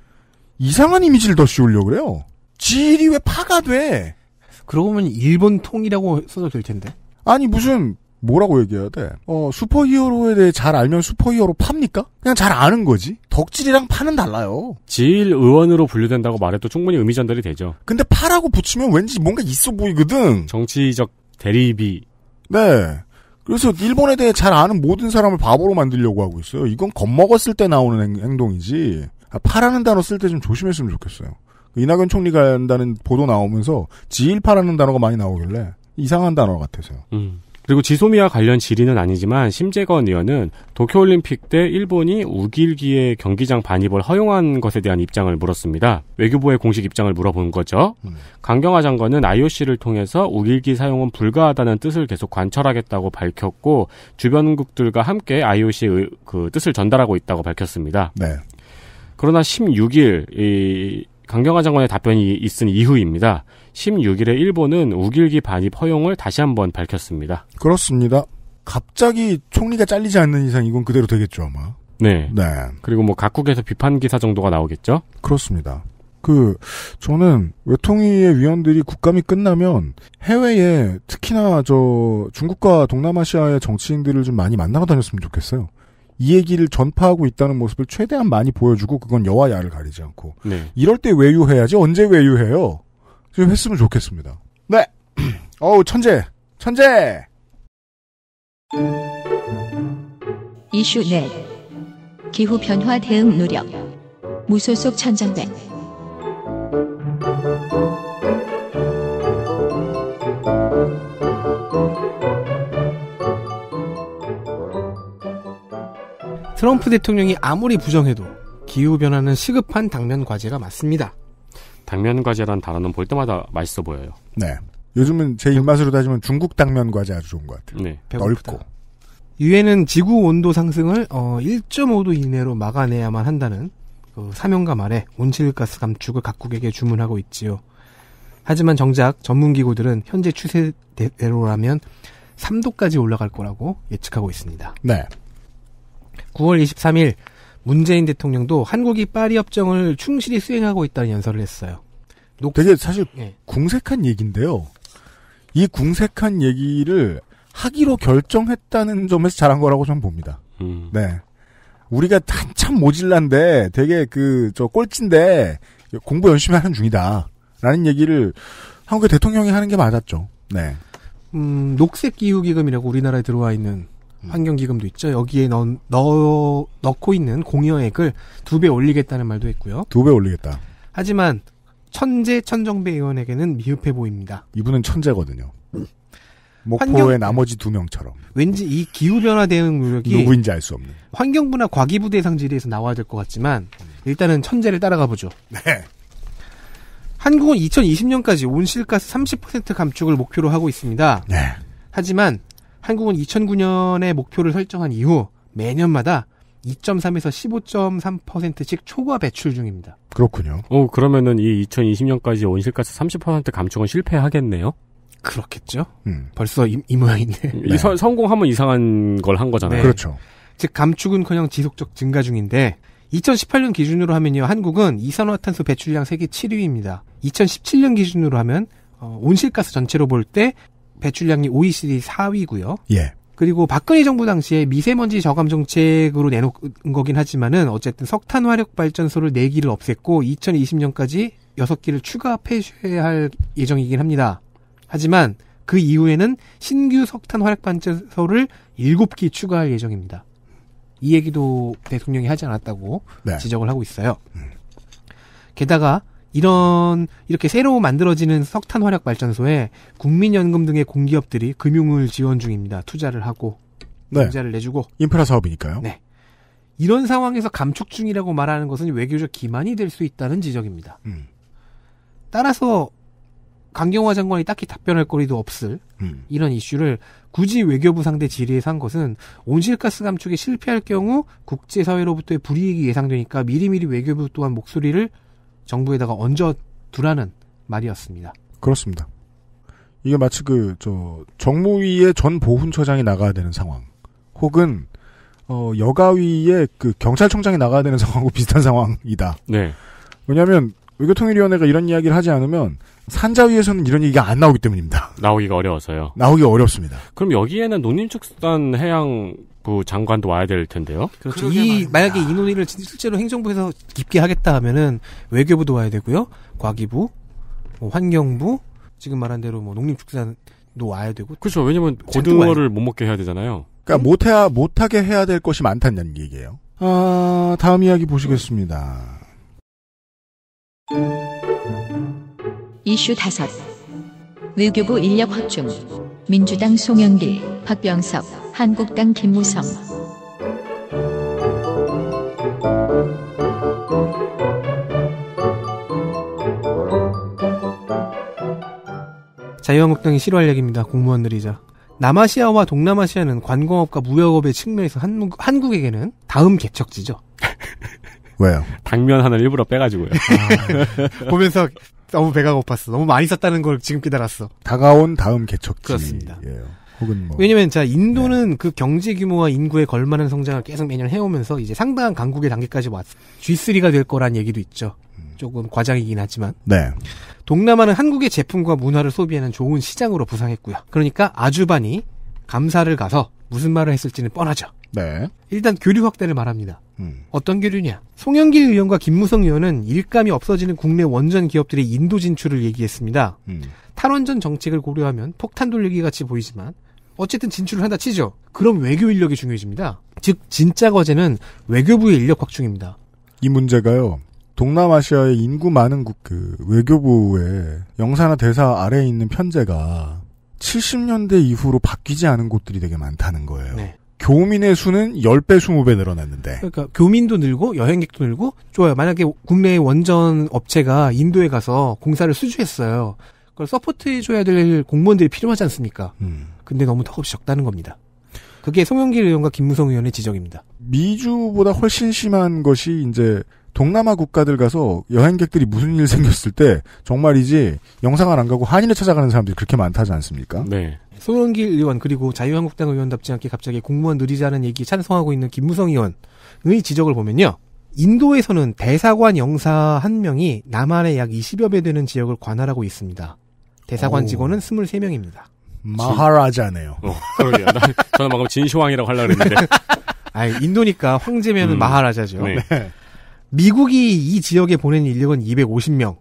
S5: 이상한 이미지를 더 씌우려고 그래요. 지일이 왜 파가 돼? 그러고 보면 일본 통이라고 써도 될 텐데. 아니 무슨 뭐라고 얘기해야 돼? 어, 슈퍼히어로에 대해 잘 알면 슈퍼히어로 팝니까? 그냥 잘 아는 거지. 덕질이랑 파는 달라요. 지일 의원으로
S3: 분류된다고 말해도 충분히 의미 전달이 되죠. 근데 파라고 붙이면 왠지 뭔가 있어 보이거든. 정치적 대립이. 네. 그래서 일본에 대해 잘 아는 모든 사람을 바보로
S5: 만들려고 하고 있어요. 이건 겁먹었을 때 나오는 행, 동이지 아, 파라는 단어 쓸 때 좀 조심했으면 좋겠어요. 그 이낙연 총리가 한다는 보도 나오면서 지일파라는 단어가 많이 나오길래 이상한 단어 같아서요.
S3: 음. 그리고 지소미아 관련 질의는 아니지만 심재건 의원은 도쿄올림픽 때 일본이 우길기의 경기장 반입을 허용한 것에 대한 입장을 물었습니다. 외교부의 공식 입장을 물어본 거죠. 음. 강경화 장관은 IOC를 통해서 우길기 사용은 불가하다는 뜻을 계속 관철하겠다고 밝혔고 주변국들과 함께 IOC의 그 뜻을 전달하고 있다고 밝혔습니다. 네. 그러나 16일 이 강경화 장관의 답변이 있은 이후입니다. 16일에 일본은 우길기 반입 허용을 다시 한번 밝혔습니다.
S5: 그렇습니다. 갑자기 총리가 잘리지 않는 이상 이건
S3: 그대로 되겠죠, 아마. 네. 네. 그리고 뭐 각국에서 비판 기사 정도가 나오겠죠? 그렇습니다.
S5: 그 저는 외통위의 위원들이 국감이 끝나면 해외에 특히나 저 중국과 동남아시아의 정치인들을 좀 많이 만나고 다녔으면 좋겠어요. 이 얘기를 전파하고 있다는 모습을 최대한 많이 보여주고 그건 여와 야를 가리지 않고 네. 이럴 때 외유해야지 언제 외유해요? 좀 했으면 좋겠습니다. 네. 어우,
S2: 천재. 천재! 이슈 넷. 네. 기후변화 대응 노력. 무소속 천장백.
S4: 트럼프 대통령이 아무리 부정해도 기후변화는 시급한 당면 과제가
S5: 맞습니다.
S3: 당면 과자란 단어는 볼 때마다 맛있어 보여요.
S5: 네. 요즘은 제 입맛으로 따지면 중국 당면 과자 아주 좋은 것 같아요.
S3: 네. 배고프다. 넓고.
S5: 유엔은 지구 온도
S4: 상승을 어, 1.5도 이내로 막아내야만 한다는 그 사명감 아래 온실가스 감축을 각국에게 주문하고 있지요. 하지만 정작 전문기구들은 현재 추세대로라면 3도까지 올라갈 거라고 예측하고 있습니다. 네. 9월 23일 문재인 대통령도 한국이 파리 협정을 충실히 수행하고
S5: 있다는 연설을 했어요. 녹... 되게 사실 네. 궁색한 얘기인데요. 이 궁색한 얘기를 하기로 결정했다는 점에서 잘한 거라고 저는 봅니다. 음. 네. 우리가 한참 모질란데 되게 그 저 꼴찌인데 공부 열심히 하는 중이다. 라는 얘기를 한국의 대통령이 하는 게 맞았죠. 네. 음, 녹색 기후 기금이라고 우리나라에 들어와 있는 환경기금도 있죠. 여기에 넣,
S4: 넣, 넣고 있는 공여액을 두 배 올리겠다는 말도 했고요.
S5: 두 배 올리겠다.
S4: 하지만 천재 천정배 의원에게는 미흡해 보입니다.
S5: 이분은 천재거든요. 목포의 환경... 나머지 두 명처럼. 왠지 이 기후변화 대응 노력이 누구인지 알 수 없는.
S4: 환경부나 과기부대 상지리에서 나와야 될 것 같지만 일단은 천재를 따라가 보죠. 네. 한국은 2020년까지 온실가스 30% 감축을 목표로 하고 있습니다. 네. 하지만 한국은 2009년에 목표를 설정한 이후 매년마다 2.3에서 15.3%씩 초과 배출 중입니다.
S3: 그렇군요. 어, 그러면은 이 2020년까지 온실가스 30% 감축은 실패하겠네요? 그렇겠죠. 음. 벌써 이, 이 모양인데. 네. 서, 성공하면 이상한 걸 한 거잖아요. 네. 그렇죠. 즉
S4: 감축은 그냥 지속적 증가 중인데 2018년 기준으로 하면요. 한국은 이산화탄소 배출량 세계 7위입니다. 2017년 기준으로 하면 어, 온실가스 전체로 볼때 배출량이 OECD 4위고요. 예. 그리고 박근혜 정부 당시에 미세먼지 저감 정책으로 내놓은 거긴 하지만은 어쨌든 석탄 화력 발전소를 4기를 없앴고 2020년까지 6기를 추가 폐쇄할 예정이긴 합니다. 하지만 그 이후에는 신규 석탄 화력 발전소를 7기 추가할 예정입니다. 이 얘기도 대통령이 하지 않았다고 네. 지적을 하고 있어요. 음. 게다가 이런 이렇게 새로 만들어지는 석탄 화력 발전소에 국민연금 등의 공기업들이 금융을 지원 중입니다. 투자를 하고 네. 투자를 내주고 인프라 사업이니까요. 네. 이런 상황에서 감축 중이라고 말하는 것은 외교적 기만이 될 수 있다는 지적입니다. 음. 따라서 강경화 장관이 딱히 답변할 거리도 없을 음. 이런 이슈를 굳이 외교부 상대 질의에산 것은 온실가스 감축에 실패할 경우 국제사회로부터의 불이익이 예상되니까 미리미리 외교부 또한 목소리를 정부에다가 얹어 두라는 말이었습니다.
S5: 그렇습니다. 이게 마치 그 저 정무위의 전 보훈처장이 나가야 되는 상황, 혹은 어 여가위의 그 경찰청장이 나가야 되는 상황하고 비슷한 상황이다. 네. 왜냐하면 외교통일위원회가 이런 이야기를 하지 않으면 산자위에서는 이런 얘기가 안 나오기 때문입니다.
S3: 나오기가 어려워서요. 나오기 어렵습니다. 그럼 여기에는 논림축산 해양 부 그 장관도 와야 될 텐데요. 그렇죠. 이 말입니다. 만약에 이 논의를 실제로 행정부에서
S4: 깊게 하겠다 하면은 외교부도 와야 되고요, 과기부, 뭐 환경부, 지금 말한 대로 뭐 농림축산도
S5: 와야 되고.
S3: 그렇죠. 왜냐면 고등어를 못 먹게 해야 되잖아요. 그러니까
S5: 못해야 못하게 해야 될 것이 많다는 얘기예요. 아 다음 이야기 보시겠습니다.
S2: 이슈 다섯 외교부 인력 확충 민주당 송영길 박병석 한국당 김무성
S4: 자유한국당의 실화 이야기입니다 공무원들이자 남아시아와 동남아시아는 관광업과 무역업의 측면에서 한국, 한국에게는
S5: 다음 개척지죠.
S3: 왜요? 당면 하나를 일부러 빼가지고요.
S4: 아, 네. 보면서 너무 배가 고팠어. 너무 많이 썼다는 걸 지금 깨달았어.
S5: 다가온 다음 개척지. 그렇습니다. 예요. 혹은
S4: 뭐. 왜냐면 자 인도는 네. 그 경제 규모와 인구에 걸맞은 성장을 계속 매년 해오면서 이제 상당한 강국의 단계까지 왔. G3가 될 거란 얘기도 있죠. 음. 조금 과장이긴 하지만. 네. 동남아는 한국의 제품과 문화를 소비하는 좋은 시장으로 부상했고요. 그러니까 아주반이 감사를 가서 무슨 말을 했을지는 뻔하죠. 네. 일단 교류 확대를 말합니다. 음. 어떤 교류냐? 송영길 의원과 김무성 의원은 일감이 없어지는 국내 원전 기업들의 인도 진출을 얘기했습니다. 음. 탈원전 정책을 고려하면 폭탄 돌리기 같이 보이지만 어쨌든 진출을 한다 치죠. 그럼 외교 인력이 중요해집니다. 즉 진짜
S5: 거제는 외교부의 인력 확충입니다. 이 문제가요. 동남아시아의 인구 많은 국, 그 외교부의 영사나 대사 아래에 있는 편제가 70년대 이후로 바뀌지 않은 곳들이 되게 많다는 거예요. 네. 교민의 수는 10배, 20배 늘어났는데. 그러니까 교민도 늘고 여행객도 늘고 좋아요. 만약에 국내의 원전
S4: 업체가 인도에 가서 공사를 수주했어요. 그걸 서포트해줘야 될 공무원들이 필요하지
S5: 않습니까? 음. 근데 너무 턱없이 적다는 겁니다. 그게 송영길 의원과 김무성 의원의 지적입니다. 미주보다 훨씬 심한 것이 이제 동남아 국가들 가서 여행객들이 무슨 일 생겼을 때 정말이지 영상을 안 가고 한인을 찾아가는 사람들이 그렇게 많다지 않습니까? 네.
S4: 송영길 의원 그리고 자유한국당 의원답지 않게 갑자기 공무원 누리자는 얘기 찬성하고 있는 김무성 의원의 지적을 보면요. 인도에서는 대사관 영사 한 명이 남한의 약 20여 배 되는 지역을 관할하고 있습니다. 대사관 직원은 23명입니다. 마하라자네요. 어, 그러게요. 나,
S3: 저는 방금 진시황이라고 하려고 했는데. 아, 인도니까 황제면은 음. 마하라자죠. 네.
S4: 네. 미국이 이 지역에 보낸 인력은 250명,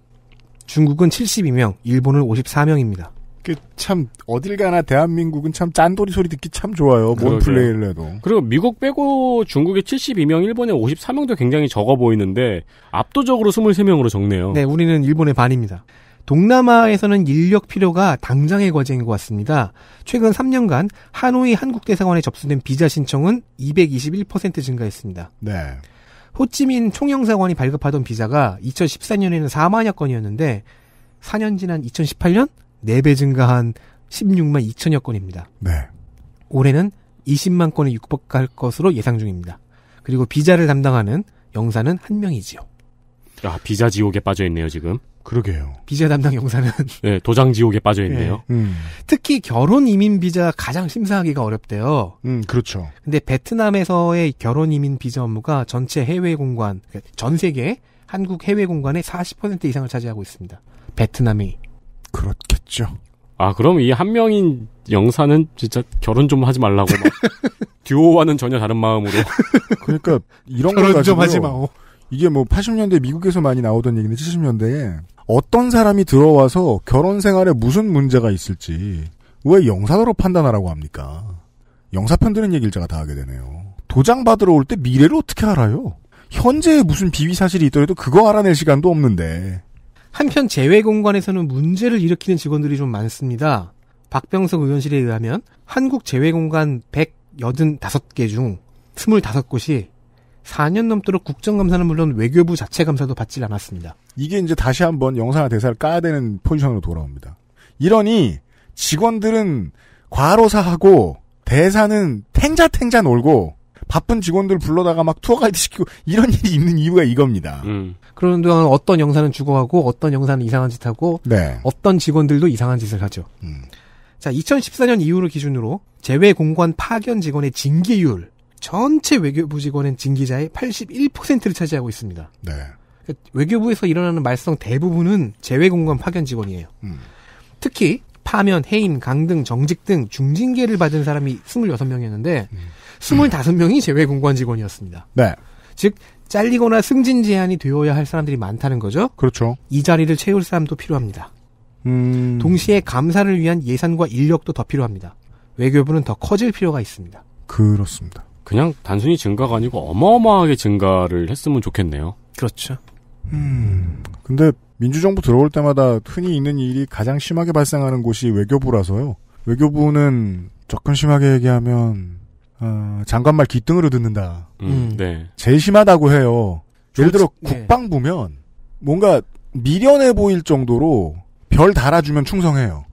S4: 중국은 72명, 일본은 54명입니다. 그 참 어딜
S5: 가나 대한민국은 참 짠돌이 소리 듣기 참 좋아요. 뭔 플레이를 해도.
S3: 그리고 미국 빼고 중국의 72명, 일본의 54명도 굉장히 적어 보이는데 압도적으로 23명으로 적네요. 네, 우리는 일본의 반입니다. 동남아에서는 인력 필요가 당장의 과제인 것 같습니다.
S4: 최근 3년간 하노이 한국대사관에 접수된 비자 신청은 221% 증가했습니다. 네. 호찌민 총영사관이 발급하던 비자가 2014년에는 4만여 건이었는데 4년 지난 2018년 4배 증가한 16만 2천여 건입니다. 네. 올해는 20만 건에 육박할 것으로 예상 중입니다. 그리고 비자를 담당하는 영사는 한 명이지요.
S3: 아, 비자 지옥에 빠져 있네요, 지금. 그러게요. 비자 담당 영사는 네, 예, 도장 지옥에 빠져 있네요. 네. 예, 음.
S4: 특히 결혼 이민 비자 가장 심사하기가 어렵대요. 음, 그렇죠. 근데 베트남에서의 결혼 이민 비자 업무가 전체 해외 공관, 그러니까 전 세계 한국 해외 공관의 40% 이상을 차지하고 있습니다.
S3: 베트남이 그렇겠죠. 아, 그럼 이 한 명인 영사는 진짜 결혼 좀 하지 말라고 듀오와는 전혀 다른 마음으로.
S5: 그러니까 이런 결혼 좀 하지 마오. 이게 뭐 80년대 미국에서 많이 나오던 얘기는 70년대에 어떤 사람이 들어와서 결혼 생활에 무슨 문제가 있을지 왜 영사로 판단하라고 합니까? 영사편 드는 얘기를 제가 다 하게 되네요. 도장 받으러 올 때 미래를 어떻게 알아요? 현재에 무슨 비위 사실이 있더라도 그거 알아낼 시간도 없는데.
S4: 한편 재외 공관에서는 문제를 일으키는 직원들이 좀 많습니다. 박병석 의원실에 의하면 한국 재외 공관 185개 중 25곳이 4년 넘도록 국정감사는 물론 외교부 자체 감사도 받질 않았습니다.
S5: 이게 이제 다시 한번 영상화 대사를 까야 되는 포지션으로 돌아옵니다. 이러니 직원들은 과로사하고 대사는 탱자탱자 놀고 바쁜 직원들 불러다가 막 투어 가이드 시키고 이런 일이 있는 이유가 이겁니다. 음.
S4: 그런 동안 어떤 영사는 죽어가고 어떤 영사는 이상한 짓 하고 네. 어떤 직원들도 이상한 짓을 하죠. 음. 자, 2014년 이후를 기준으로 재외 공관 파견 직원의 징계율 전체 외교부 직원은 징계자의 81%를 차지하고 있습니다.
S1: 네. 그러니까
S4: 외교부에서 일어나는 말썽 대부분은 재외공관 파견 직원이에요. 음. 특히 파면, 해임, 강등, 정직 등 중징계를 받은 사람이 26명이었는데 음. 25명이 재외공관 직원이었습니다. 네. 즉 잘리거나 승진 제한이 되어야 할 사람들이 많다는 거죠. 그렇죠. 이 자리를 채울 사람도 필요합니다. 음... 동시에 감사를 위한 예산과 인력도 더 필요합니다. 외교부는 더 커질 필요가 있습니다.
S3: 그렇습니다. 그냥 단순히 증가가 아니고 어마어마하게 증가를 했으면 좋겠네요.
S5: 그렇죠. 음. 근데 민주정부 들어올 때마다 흔히 있는 일이 가장 심하게 발생하는 곳이 외교부라서요. 외교부는 접근 심하게 얘기하면 어, 장관말 기등으로 듣는다.
S3: 음, 음. 네.
S5: 제일 심하다고 해요. 예를 들어 네. 국방부면 뭔가 미련해 보일 정도로 별 달아주면 충성해요.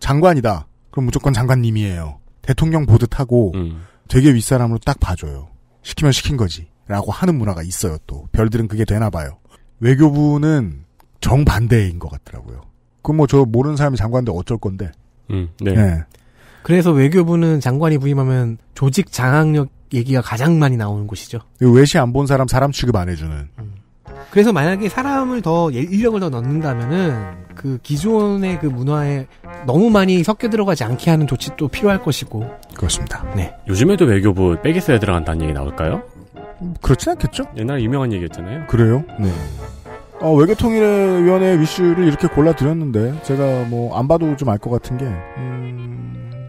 S5: 장관이다. 그럼 무조건 장관님이에요. 대통령 보듯 하고 음. 되게 윗사람으로 딱 봐줘요. 시키면 시킨 거지. 라고 하는 문화가 있어요, 또. 별들은 그게 되나 봐요. 외교부는 정반대인 것 같더라고요. 그럼 뭐저 모르는 사람이 장관인데 어쩔 건데. 음, 네. 네.
S4: 그래서 외교부는 장관이 부임하면 조직 장악력 얘기가 가장 많이 나오는 곳이죠.
S5: 외시 안 본 사람 사람 취급 안 해주는. 음.
S4: 그래서 만약에 사람을 더 예, 인력을 더 넣는다면은 그 기존의 그 문화에 너무 많이 섞여 들어가지 않게 하는
S3: 조치도 필요할 것이고. 그렇습니다. 네. 요즘에도 외교부 빼기 써야 들어간다는 얘기 나올까요? 그렇진 않겠죠? 옛날 유명한 얘기였잖아요. 그래요? 네. 어, 외교통일위원회
S5: 위슈를 이렇게 골라드렸는데, 제가 뭐, 안 봐도 좀 알 것 같은 게, 음,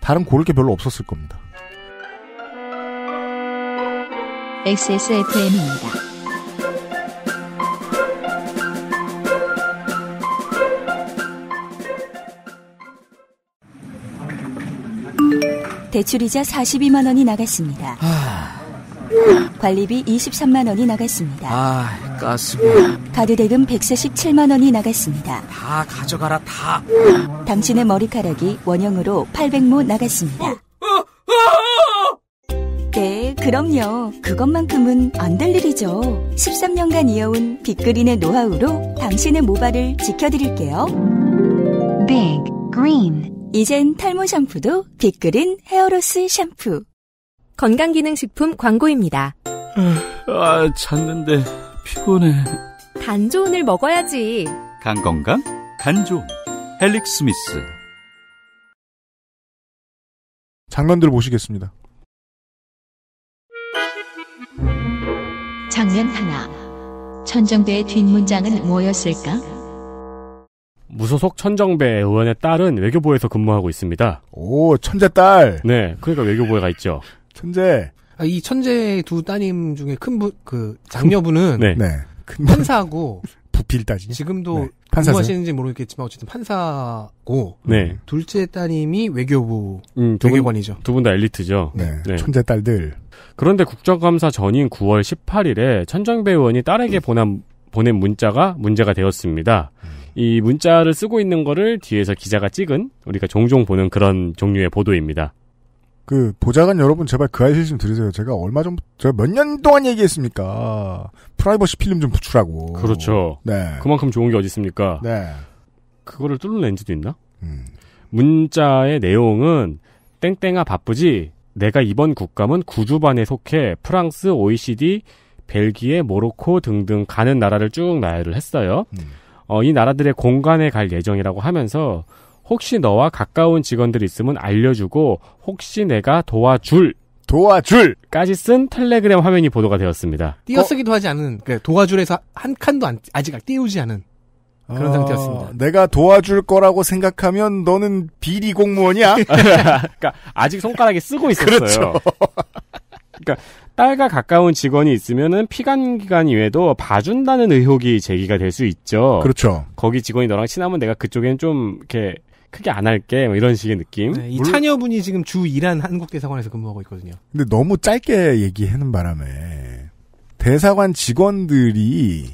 S5: 다른 고를 게 별로 없었을 겁니다.
S2: XSFM입니다. 대출이자 42만 원이 나갔습니다. 아. 관리비 23만 원이 나갔습니다. 아, 가스비. 가드 대금 147만 원이 나갔습니다. 다 가져가라 다. 당신의 머리카락이 원형으로 800모 나갔습니다. 네, 그럼요. 그것만큼은 안 될 일이죠. 13년간 이어온 빅그린의 노하우로 당신의 모발을 지켜드릴게요. Big Green 이젠 탈모 샴푸도 빅그린 헤어로스 샴푸. 건강기능식품 광고입니다.
S3: 아, 아 잤는데 피곤해.
S2: 간 좋은을 먹어야지.
S3: 간 건강, 간 좋은. 헬릭 스미스.
S5: 장면들 보시겠습니다.
S2: 장면 하나. 천정대의 뒷문장은 뭐였을까?
S3: 무소속 천정배 의원의 딸은 외교부에서 근무하고 있습니다. 오, 천재 딸. 네, 그러니까 외교부에 가 있죠.
S4: 천재. 아, 이 천재 두 따님 중에 큰그 장녀분은 네. 네. 판사고
S5: 부필 따지. 지금도 네.
S4: 근무하시는지 모르겠지만 어쨌든 판사고. 네. 둘째 따님이
S3: 외교부 음, 두 외교관이죠. 두 분 다 엘리트죠. 네. 네. 천재 딸들. 그런데 국정감사 전인 9월 18일에 천정배 의원이 딸에게 보낸 보낸 문자가 문제가 되었습니다. 음. 이 문자를 쓰고 있는 거를 뒤에서 기자가 찍은 우리가 종종 보는 그런 종류의 보도입니다.
S5: 그 보좌관 여러분 제발 그 아이실 좀 들으세요. 제가 얼마 전 제가
S3: 몇 년 동안 얘기했습니까? 프라이버시 필름 좀 붙이라고. 그렇죠. 네. 그만큼 좋은 게 어디 있습니까? 네. 그거를 뚫는 렌즈도 있나? 음. 문자의 내용은 땡땡아 바쁘지. 내가 이번 국감은 구주반에 속해 프랑스, OECD, 벨기에, 모로코 등등 가는 나라를 쭉 나열을 했어요. 음. 어, 이 나라들의 공간에 갈 예정이라고 하면서 혹시 너와 가까운 직원들 있으면 알려주고 혹시 내가 도와줄 도와줄까지 쓴 텔레그램 화면이 보도가 되었습니다.
S4: 띄어쓰기도 어? 하지 않은 그 도와줄에서 한 칸도 안, 아직 띄우지 않은
S5: 그런 어, 상태였습니다. 내가
S3: 도와줄 거라고
S5: 생각하면 너는 비리 공무원이야.
S3: 그러니까 아직 손가락에 쓰고 있었어요. 그렇죠. 그러니까 딸과 가까운 직원이 있으면은 피감 기간 이외에도 봐준다는 의혹이 제기가 될 수 있죠. 그렇죠. 거기 직원이 너랑 친하면 내가 그쪽엔 좀 이렇게 크게 안 할게 뭐 이런 식의 느낌. 네, 이 물론...
S4: 차녀분이 지금 주일한 한국대사관에서 근무하고 있거든요.
S3: 근데
S5: 너무 짧게 얘기하는 바람에 대사관 직원들이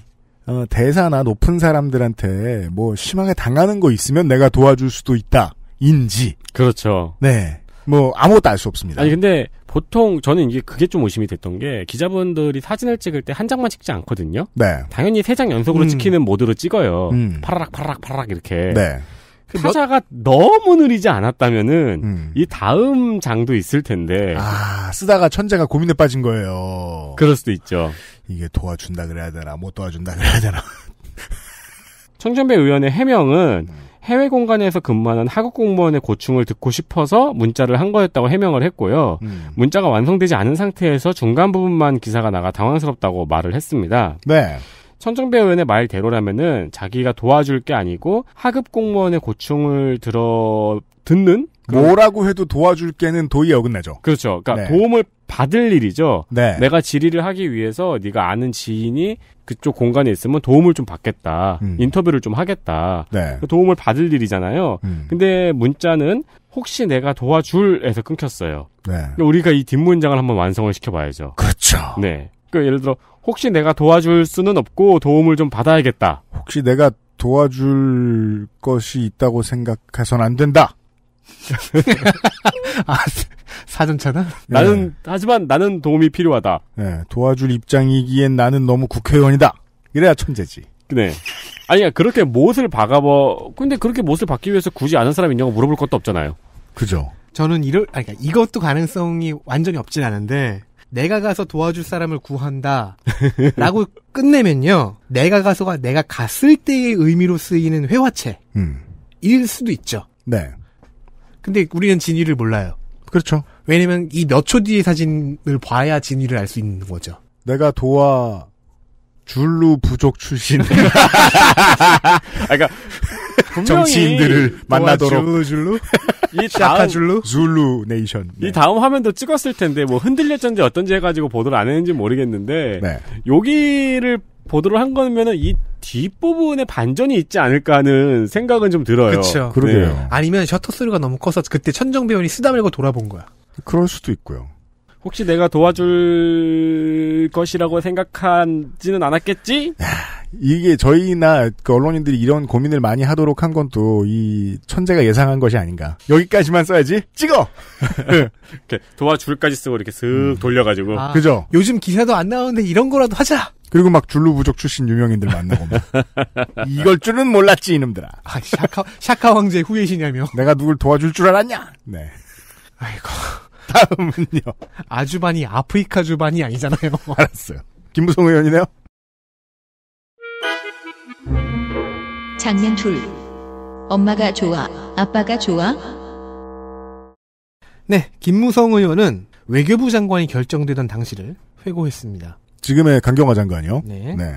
S5: 어, 대사나 높은 사람들한테 뭐 심하게 당하는 거 있으면 내가 도와줄 수도 있다. 인지.
S3: 그렇죠. 네. 뭐 아무것도 알 수 없습니다. 아니 근데 보통 저는 이게 그게 좀 의심이 됐던 게 기자분들이 사진을 찍을 때 한 장만 찍지 않거든요. 네. 당연히 세 장 연속으로 음. 찍히는 모드로 찍어요. 음. 파라락 파라락 파라락 이렇게. 네. 그 그 타자가 너무 느리지 않았다면은 음. 이 다음 장도 있을 텐데 아
S5: 쓰다가 천재가 고민에 빠진 거예요.
S3: 그럴 수도 있죠.
S5: 이게 도와준다 그래야 되나 못 도와준다 그래야 되나.
S3: 청전배 의원의 해명은 음. 해외 공간에서 근무하는 하급 공무원의 고충을 듣고 싶어서 문자를 한 거였다고 해명을 했고요. 음. 문자가 완성되지 않은 상태에서 중간 부분만 기사가 나가 당황스럽다고 말을 했습니다. 네. 천정배 의원의 말대로라면은 자기가 도와줄 게 아니고 하급 공무원의 고충을 들어 듣는 뭐라고 해도 도와줄 게는 도의 어긋나죠. 그렇죠. 그러니까 네. 도움을 받을 일이죠. 네. 내가 질의를 하기 위해서 네가 아는 지인이 그쪽 공간에 있으면 도움을 좀 받겠다. 음. 인터뷰를 좀 하겠다. 네. 그러니까 도움을 받을 일이잖아요. 음. 근데 문자는 혹시 내가 도와줄에서 끊겼어요. 그 우리가 이 뒷문장을 한번 완성을 시켜봐야죠. 그렇죠. 네. 그러니까 예를 들어 혹시 내가 도와줄 수는 없고 도움을 좀 받아야겠다. 혹시 내가
S5: 도와줄 것이 있다고 생각해서는안 된다.
S3: 아, 사전차단? 나는, 네. 하지만 나는 도움이 필요하다.
S5: 네, 도와줄 입장이기엔 나는 너무 국회의원이다. 이래야 천재지.
S3: 네. 아니야, 그러니까 그렇게 못을 박아버, 근데 그렇게 못을 박기 위해서 굳이 아는 사람 있냐고 물어볼 것도 없잖아요. 그죠.
S4: 저는 이럴, 아니, 그러니까 이것도 가능성이 완전히 없진 않은데, 내가 가서 도와줄 사람을 구한다. 라고 끝내면요. 내가 가서가 내가 갔을 때의 의미로 쓰이는 회화체일 음. 수도 있죠. 네. 근데 우리는 진위를 몰라요. 그렇죠. 왜냐면 이 몇 초 뒤의 사진을 봐야 진위를 알 수 있는
S5: 거죠. 내가 도와 줄루 부족 출신. 아,
S3: 그러니까 정치인들을 만나도록
S5: 줄루
S4: 이
S3: 다음
S5: 줄루 줄루 네이션.
S3: 네. 이 다음 화면도 찍었을 텐데 뭐 흔들렸던지 어떤지 해가지고 보도를 안 했는지 모르겠는데 네. 여기를 보도를 한 거면은 이 뒷부분에 반전이 있지 않을까 하는 생각은 좀 들어요. 그렇죠. 그러게요. 네. 아니면 셔터 스루가 너무 커서 그때
S5: 천정 배우이 쓰다 매고 돌아본 거야. 그럴
S3: 수도 있고요. 혹시 내가 도와줄 것이라고 생각하지는 않았겠지?
S5: 이게 저희나 그 언론인들이 이런 고민을 많이 하도록 한 건 또 이 천재가 예상한 것이 아닌가. 여기까지만 써야지.
S3: 찍어. 도와줄까지 쓰고 이렇게 슥 음. 돌려가지고. 아, 그죠.
S5: 요즘 기사도 안 나오는데 이런 거라도 하자. 그리고 막 줄루부족 출신 유명인들 만나고 막. 이걸 줄은 몰랐지 이놈들아. 아, 샤카 샤카 황제 후예시냐며. 내가 누굴 도와줄 줄 알았냐? 네. 아이고.
S4: 다음은요. 아주반이 아프리카 주반이 아니잖아요.
S5: 알았어요. 김무성 의원이네요.
S2: 장면 둘. 엄마가 좋아, 아빠가 좋아.
S4: 네, 김무성 의원은 외교부 장관이 결정되던 당시를
S5: 회고했습니다.
S4: 지금의 강경화
S5: 장관이요. 네. 네.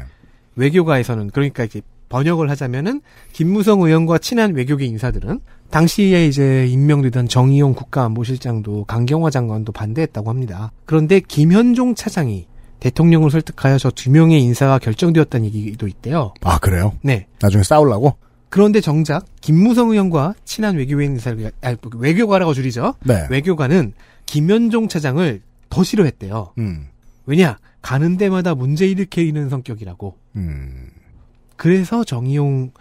S4: 외교가에서는 그러니까 이렇게 번역을 하자면은 김무성 의원과 친한 외교계 인사들은 당시에 이제 임명되던 정의용 국가안보실장도 강경화 장관도 반대했다고 합니다. 그런데 김현종 차장이 대통령을 설득하여 저 두 명의 인사가 결정되었다는 얘기도 있대요. 아 그래요? 네.
S5: 나중에 싸우려고?
S4: 그런데 정작 김무성 의원과 친한 외교계 인사를 아, 외교가라고 줄이죠. 네. 외교관은 김현종 차장을 더 싫어했대요. 음. 왜냐 가는 데마다 문제 일으키는 성격이라고. 음. 그래서 정의용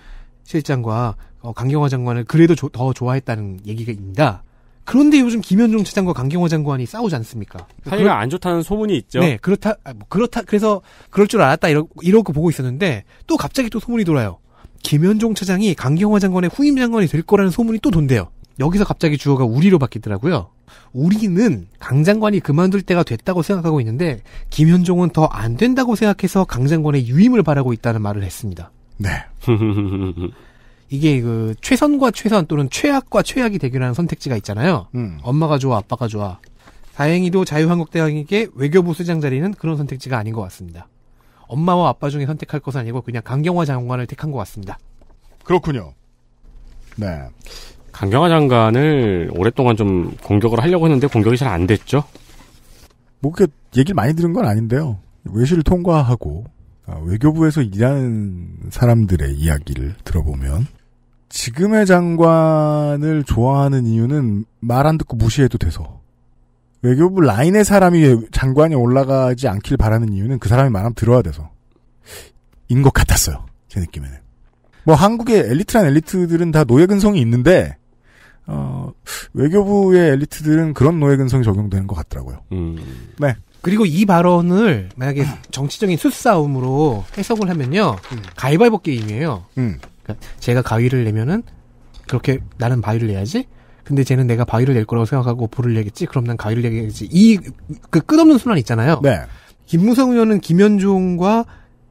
S4: 실장과 어, 강경화 장관을 그래도 조, 더 좋아했다는 얘기가입니다. 그런데 요즘 김현종 차장과 강경화 장관이 싸우지 않습니까? 사이가 그렇, 안
S3: 좋다는 소문이 있죠. 네,
S4: 그렇다, 아, 뭐 그렇다, 그래서 그럴 줄 알았다 이러, 이러고 보고 있었는데 또 갑자기 또 소문이 돌아요. 김현종 차장이 강경화 장관의 후임 장관이 될 거라는 소문이 또 돈대요. 여기서 갑자기 주어가 우리로 바뀌더라고요. 우리는 강장관이 그만둘 때가 됐다고 생각하고 있는데 김현종은 더 안 된다고 생각해서 강장관의 유임을 바라고 있다는 말을 했습니다.
S1: 네.
S4: 이게 그 최선과 최선 또는 최악과 최악이 대결하는 선택지가 있잖아요. 음. 엄마가 좋아, 아빠가 좋아. 다행히도 자유한국당에게 외교부 수장 자리는 그런 선택지가 아닌 것 같습니다. 엄마와 아빠 중에 선택할 것은 아니고 그냥 강경화 장관을 택한 것 같습니다.
S5: 그렇군요. 네.
S3: 강경화 장관을 오랫동안 좀 공격을 하려고 했는데 공격이 잘 안 됐죠.
S5: 뭐 그렇게 얘기를 많이 들은 건 아닌데요. 외실 통과하고 아, 외교부에서 일하는 사람들의 이야기를 들어보면 지금의 장관을 좋아하는 이유는 말 안 듣고 무시해도 돼서 외교부 라인의 사람이 장관이 올라가지 않길 바라는 이유는 그 사람이 말하면 들어야 돼서 인 것 같았어요. 제 느낌에는. 뭐 한국의 엘리트란 엘리트들은 다 노예 근성이 있는데 어, 외교부의 엘리트들은 그런 노예근성이 적용되는 것 같더라고요. 음. 네.
S4: 그리고 이 발언을 만약에 정치적인 수싸움으로 해석을 하면요, 음. 가위바위보 게임이에요. 음. 그러니까 제가 가위를 내면은 그렇게 나는 바위를 내야지. 근데 쟤는 내가 바위를 낼 거라고 생각하고 볼을 내겠지. 그럼 난 가위를 내겠지. 이 그 끝없는 순환 이 있잖아요. 네. 김무성 의원은 김현종과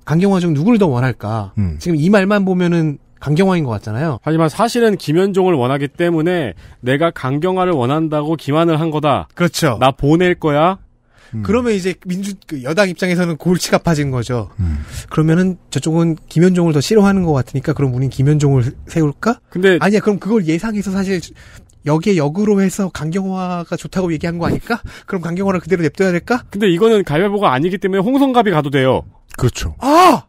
S4: 강경화 중누굴더 원할까? 음. 지금 이 말만 보면은 강경화인 것 같잖아요.
S3: 하지만 사실은 김현종을 원하기 때문에 내가 강경화를 원한다고 기만을 한 거다. 그렇죠. 나 보낼 거야. 음. 그러면 이제 민주 그
S4: 여당 입장에서는 골치가 아 파진 거죠. 음. 그러면은 저쪽은 김현종을 더 싫어하는 것 같으니까 그럼 우린 김현종을 세울까? 근데 아니야 그럼 그걸 예상해서 사실 여기에 역으로 해서 강경화가 좋다고 얘기한 거 아닐까? 그럼 강경화를 그대로 냅둬야 될까? 근데 이거는 갈위보가 아니기
S3: 때문에 홍성갑이 가도 돼요. 그렇죠. 아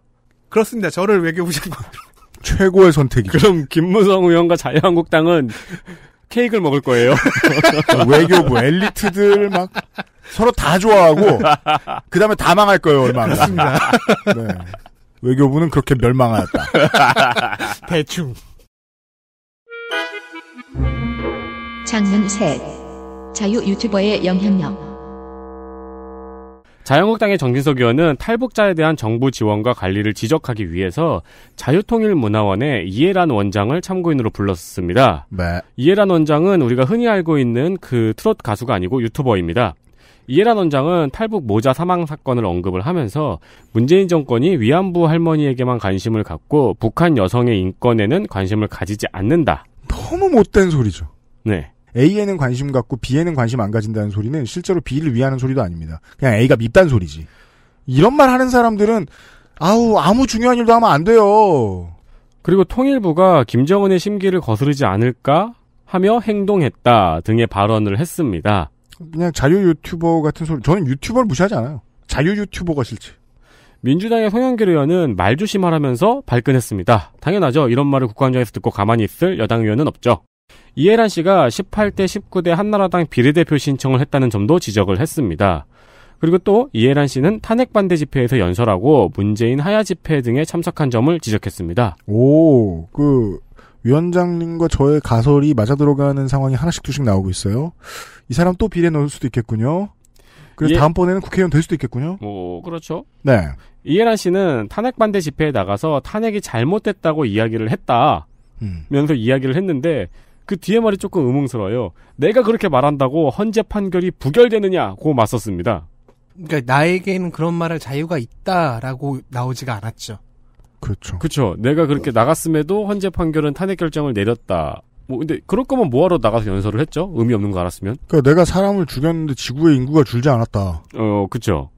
S3: 그렇습니다. 저를 외교부 장관으로. 최고의 선택이. 죠 그럼 김무성 의원과 자유한국당은 케이크를 먹을 거예요.
S5: 외교부 엘리트들 막 서로 다 좋아하고 그 다음에 다 망할 거예요 얼마 안갔습니다 네. 외교부는 그렇게 멸망하였다.
S2: 대충. 장문 셋 자유 유튜버의 영향력.
S3: 자유한국당의 정진석 의원은 탈북자에 대한 정부 지원과 관리를 지적하기 위해서 자유통일문화원에 이해란 원장을 참고인으로 불렀습니다. 네. 이해란 원장은 우리가 흔히 알고 있는 그 트롯 가수가 아니고 유튜버입니다. 이해란 원장은 탈북 모자 사망 사건을 언급을 하면서 문재인 정권이 위안부 할머니에게만 관심을 갖고 북한 여성의 인권에는 관심을 가지지 않는다. 너무 못된 소리죠. 네. A에는
S5: 관심 갖고 B에는 관심 안 가진다는 소리는 실제로 B를 위하는 소리도 아닙니다. 그냥 A가 밉단 소리지.
S3: 이런 말 하는 사람들은 아우 아무 중요한 일도 하면 안 돼요. 그리고 통일부가 김정은의 심기를 거스르지 않을까 하며 행동했다 등의 발언을 했습니다. 그냥 자유 유튜버 같은 소리. 저는 유튜버를 무시하지 않아요. 자유 유튜버가 싫지. 민주당의 성영길 의원은 말조심하라면서 발끈했습니다. 당연하죠. 이런 말을 국감장에서 듣고 가만히 있을 여당 의원은 없죠. 이해란 씨가 18대 19대 한나라당 비례대표 신청을 했다는 점도 지적을 했습니다. 그리고 또 이해란 씨는 탄핵 반대 집회에서 연설하고 문재인 하야 집회 등에 참석한 점을 지적했습니다.
S5: 오, 그 위원장님과 저의 가설이 맞아 들어가는 상황이 하나씩 두씩 나오고 있어요. 이 사람 또 비례 넣을 수도 있겠군요. 그래서 예. 다음번에는 국회의원 될 수도 있겠군요. 뭐 그렇죠. 네.
S3: 이해란 씨는 탄핵 반대 집회에 나가서 탄핵이 잘못됐다고 이야기를 했다. 면서 음. 이야기를 했는데 그 뒤에 말이 조금 의문스러워요. 내가 그렇게 말한다고 헌재 판결이 부결되느냐고 맞섰습니다. 그러니까 나에게는 그런
S4: 말할 자유가 있다라고 나오지가 않았죠.
S3: 그렇죠. 그렇죠. 내가 그렇게 나갔음에도 헌재 판결은 탄핵 결정을 내렸다. 뭐 근데 그럴 거면 뭐하러 나가서 연설을 했죠? 의미 없는 거 알았으면.
S5: 그러니까 내가 사람을 죽였는데 지구의 인구가 줄지 않았다.
S3: 어, 그렇죠.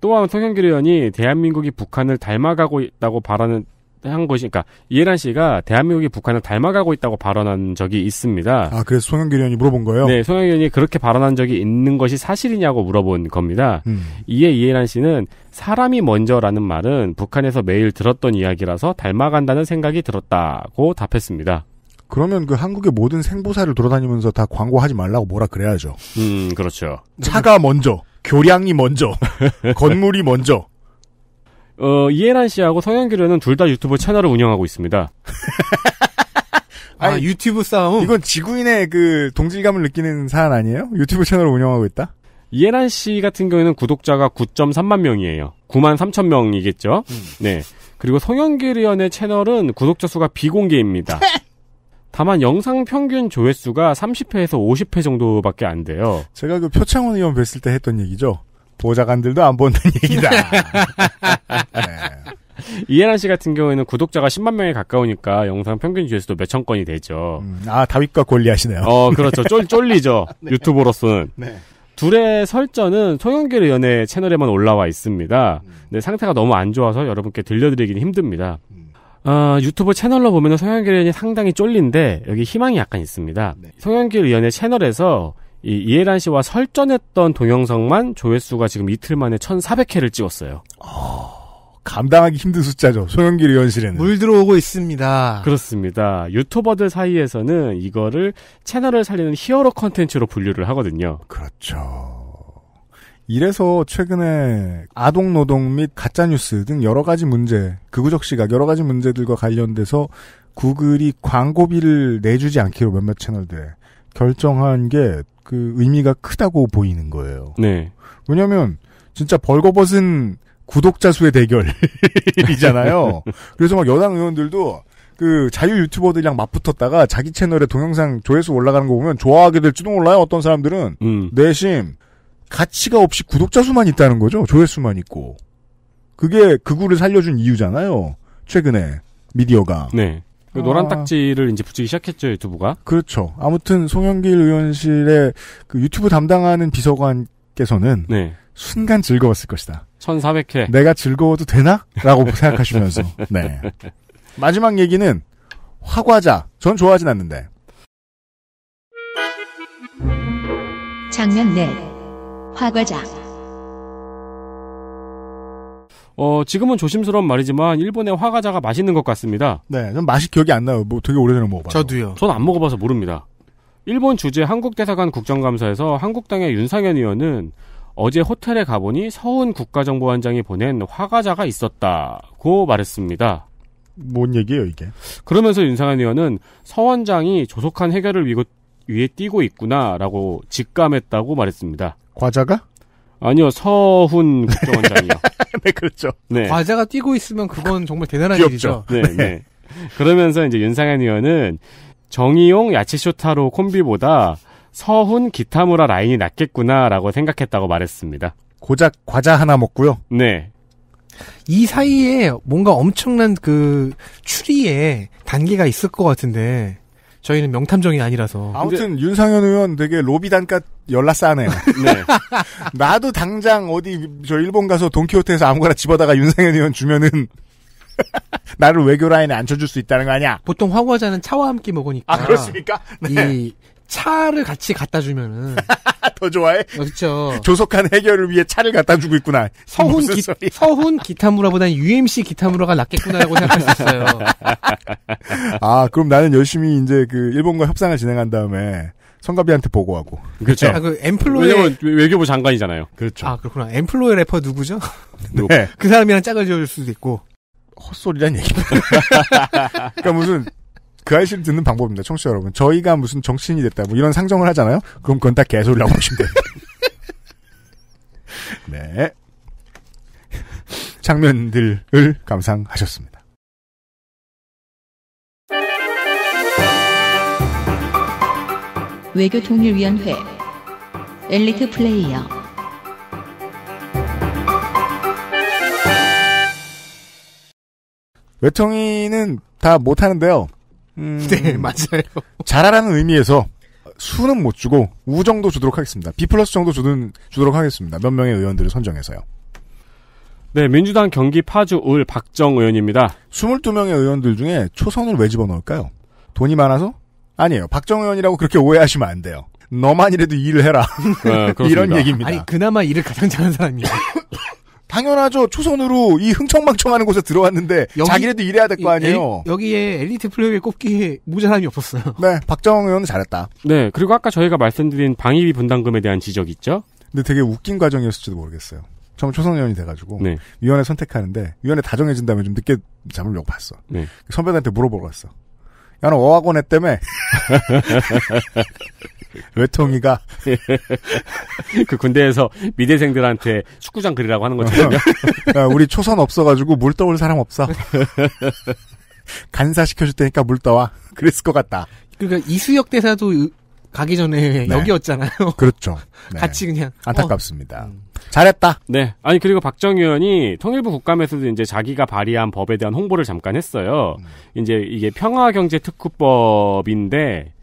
S3: 또한 송영길 의원이 대한민국이 북한을 닮아가고 있다고 바라는 한 것이니까 그러니까 이해란 씨가 대한민국이 북한을 닮아가고 있다고 발언한 적이 있습니다. 아 그래서 송영길 의원이 물어본 거예요? 네, 송영길 의원이 그렇게 발언한 적이 있는 것이 사실이냐고 물어본 겁니다. 음. 이에 이해란 씨는 사람이 먼저라는 말은 북한에서 매일 들었던 이야기라서 닮아간다는 생각이 들었다고 답했습니다.
S5: 그러면 그 한국의 모든 생보사를 돌아다니면서 다 광고하지 말라고 뭐라 그래야죠.
S3: 음, 그렇죠.
S5: 차가 먼저, 교량이 먼저, 건물이
S3: 먼저, 어, 이해란 씨하고 서현규련은 둘 다 유튜브 채널을 운영하고 있습니다. 아, 아 유튜브 싸움? 이건 지구인의 그 동질감을 느끼는
S5: 사안 아니에요? 유튜브 채널을 운영하고 있다?
S3: 이해란 씨 같은 경우에는 구독자가 9.3만 명이에요. 9만 3천 명이겠죠? 음. 네. 그리고 성현길의원의 채널은 구독자 수가 비공개입니다. 네. 다만 영상 평균 조회수가 30회에서 50회 정도밖에 안 돼요. 제가 그 표창원 의원 뵀을 때 했던 얘기죠. 보좌관들도 안 본다는 얘기다. 네. 이해란 씨 같은 경우에는 구독자가 10만 명에 가까우니까 영상 평균 주에서도 몇 천 건이 되죠. 음,
S5: 아 다윗과 권리하시네요어 그렇죠. 쫄
S3: 쫄리죠. 네. 유튜버로서는. 네. 둘의 설전은 송영길 의원의 채널에만 올라와 있습니다. 음. 근데 상태가 너무 안 좋아서 여러분께 들려드리기는 힘듭니다. 음. 어, 유튜브 채널로 보면 송영길 의원이 상당히 쫄린데 여기 희망이 약간 있습니다. 네. 송영길 의원의 채널에서 이 이해란 씨와 설전했던 동영상만 조회수가 지금 이틀 만에 1,400회를 찍었어요. 어, 감당하기 힘든 숫자죠. 송영길 의원실에는. 물 들어오고 있습니다. 그렇습니다. 유튜버들 사이에서는 이거를 채널을 살리는 히어로 컨텐츠로 분류를 하거든요. 그렇죠.
S5: 이래서 최근에 아동 노동 및 가짜 뉴스 등 여러 가지 문제, 극우적 시각 여러 가지 문제들과 관련돼서 구글이 광고비를 내주지 않기로 몇몇 채널들에 결정한 게그 의미가 크다고 보이는 거예요. 네. 왜냐하면 진짜 벌거벗은 구독자 수의 대결이잖아요. 그래서 막 여당 의원들도 그 자유 유튜버들이랑 맞붙었다가 자기 채널에 동영상 조회수 올라가는 거 보면 좋아하게 될지도 몰라요. 어떤 사람들은 음. 내심 가치가 없이 구독자 수만 있다는 거죠. 조회수만 있고 그게 극우를 살려준 이유잖아요. 최근에 미디어가.
S3: 네. 그 노란 아. 딱지를 이제 붙이기 시작했죠 유튜브가. 그렇죠.
S5: 아무튼 송영길 의원실의 그 유튜브 담당하는 비서관께서는 네. 순간 즐거웠을 것이다.
S3: 1,400회.
S5: 내가 즐거워도 되나? 라고 생각하시면서. 네. 마지막 얘기는 화과자. 전 좋아하진 않는데.
S2: 장면 내 네. 화과자.
S3: 어, 지금은 조심스러운 말이지만 일본의 화가자가 맛있는 것 같습니다. 네, 전
S5: 맛이 기억이 안 나요. 뭐 되게 오래전에 먹어봐요.
S3: 저도요. 전 안 먹어봐서 모릅니다. 일본 주재 한국대사관 국정감사에서 한국당의 윤상현 의원은 어제 호텔에 가보니 서훈 국가정보원장이 보낸 화가자가 있었다고 말했습니다.
S5: 뭔 얘기예요 이게?
S3: 그러면서 윤상현 의원은 서원장이 조속한 해결을 위고, 위해 뛰고 있구나라고 직감했다고 말했습니다. 과자가? 아니요, 서훈 국정원장이요. 네, 그렇죠. 네.
S4: 과자가 뛰고 있으면 그건 정말 대단한 귀엽죠. 일이죠. 네, 네, 네.
S3: 그러면서 이제 윤상현 의원은 정의용 야치쇼타로 콤비보다 서훈 기타무라 라인이 낫겠구나라고 생각했다고 말했습니다. 고작 과자 하나 먹고요. 네.
S4: 이 사이에 뭔가 엄청난 그 추리의
S5: 단계가 있을 것 같은데 저희는 명탐정이 아니라서. 아무튼 윤상현 의원 되게 로비 단가 열라 싸네 네. 나도 당장 어디 저 일본 가서 돈키호테에서 아무거나 집어다가 윤상현 의원 주면은 나를 외교 라인에 앉혀줄 수 있다는 거 아니야? 보통 화구자는 차와 함께 먹으니까. 아 그렇습니까? 네. 이 차를 같이 갖다 주면은 더 좋아해. 그렇죠. 조속한 해결을 위해 차를 갖다 주고 있구나. 서훈
S4: 기, 소리야. 서훈 기타무라보다는 UMC 기타무라가 낫겠구나라고 생각했었어요.
S5: 아 그럼 나는 열심히 이제 그 일본과 협상을 진행한 다음에 성가비한테 보고하고.
S4: 그렇죠. 네, 아, 그 엠플로이.
S3: 왜 외교부 장관이잖아요. 그렇죠. 아, 그렇구나. 엠플로이 래퍼 누구죠?
S5: 네. 그 사람이랑 짝을 지어줄 수도 있고. 헛소리란 얘기. 그러니까 무슨 그 아이씨를 듣는 방법입니다. 청취자 여러분. 저희가 무슨 정신이 됐다. 뭐 이런 상정을 하잖아요. 그럼 그건 딱 개소리라고 보시면 됩니다. 네. 장면들을 감상하셨습니다.
S2: 외교통일위원회 엘리트 플레이어
S5: 외통위는 다 못하는데요. 음, 네, 맞아요. 잘하라는 의미에서 수는 못 주고 우 정도 주도록 하겠습니다. B 플러스 정도 주든, 주도록 하겠습니다. 몇 명의 의원들을 선정해서요.
S3: 네, 민주당 경기 파주 을 박정 의원입니다. 22명의 의원들 중에 초선을
S5: 왜 집어넣을까요? 돈이 많아서? 아니에요. 박정원이라고 그렇게 오해하시면 안 돼요. 너만이라도 일을 해라. 네, 이런 얘기입니다. 아니 그나마 일을 가장 잘하는 사람이에요. 당연하죠. 초선으로 이 흥청망청하는 곳에 들어왔는데 여기, 자기네도 일해야 될 거 아니에요. 에, 여기에 엘리트 플레이어에 꼽기에 모자람이 없었어요. 네, 박정은 의원 은
S3: 잘했다. 네, 그리고 아까 저희가 말씀드린 방위비 분담금에 대한 지적 있죠. 근데 되게 웃긴 과정이었을지도 모르겠어요. 처음 초선 의원이 돼가지고
S5: 네. 위원회 선택하는데 위원회 다 정해진 다음에 좀 늦게 잠을 려고 봤어. 네. 선배들한테 물어보러 갔어. 야는 어학원에 때문에
S3: 외통이가 그 군대에서 미대생들한테 축구장 그리라고 하는 것처럼 어. 야, 우리
S5: 초선 없어가지고 물 떠올 사람 없어 간사 시켜줄 테니까 물 떠와 그랬을 것 같다.
S4: 그러니까 이수혁 대사도 가기 전에 네.
S5: 여기였잖아요. 그렇죠. 네. 같이 그냥 안타깝습니다. 어. 음.
S3: 잘했다. 네. 아니 그리고 박정희 의원이 통일부 국감에서도 이제 자기가 발의한 법에 대한 홍보를 잠깐 했어요. 음. 이제 이게 평화경제특구법인데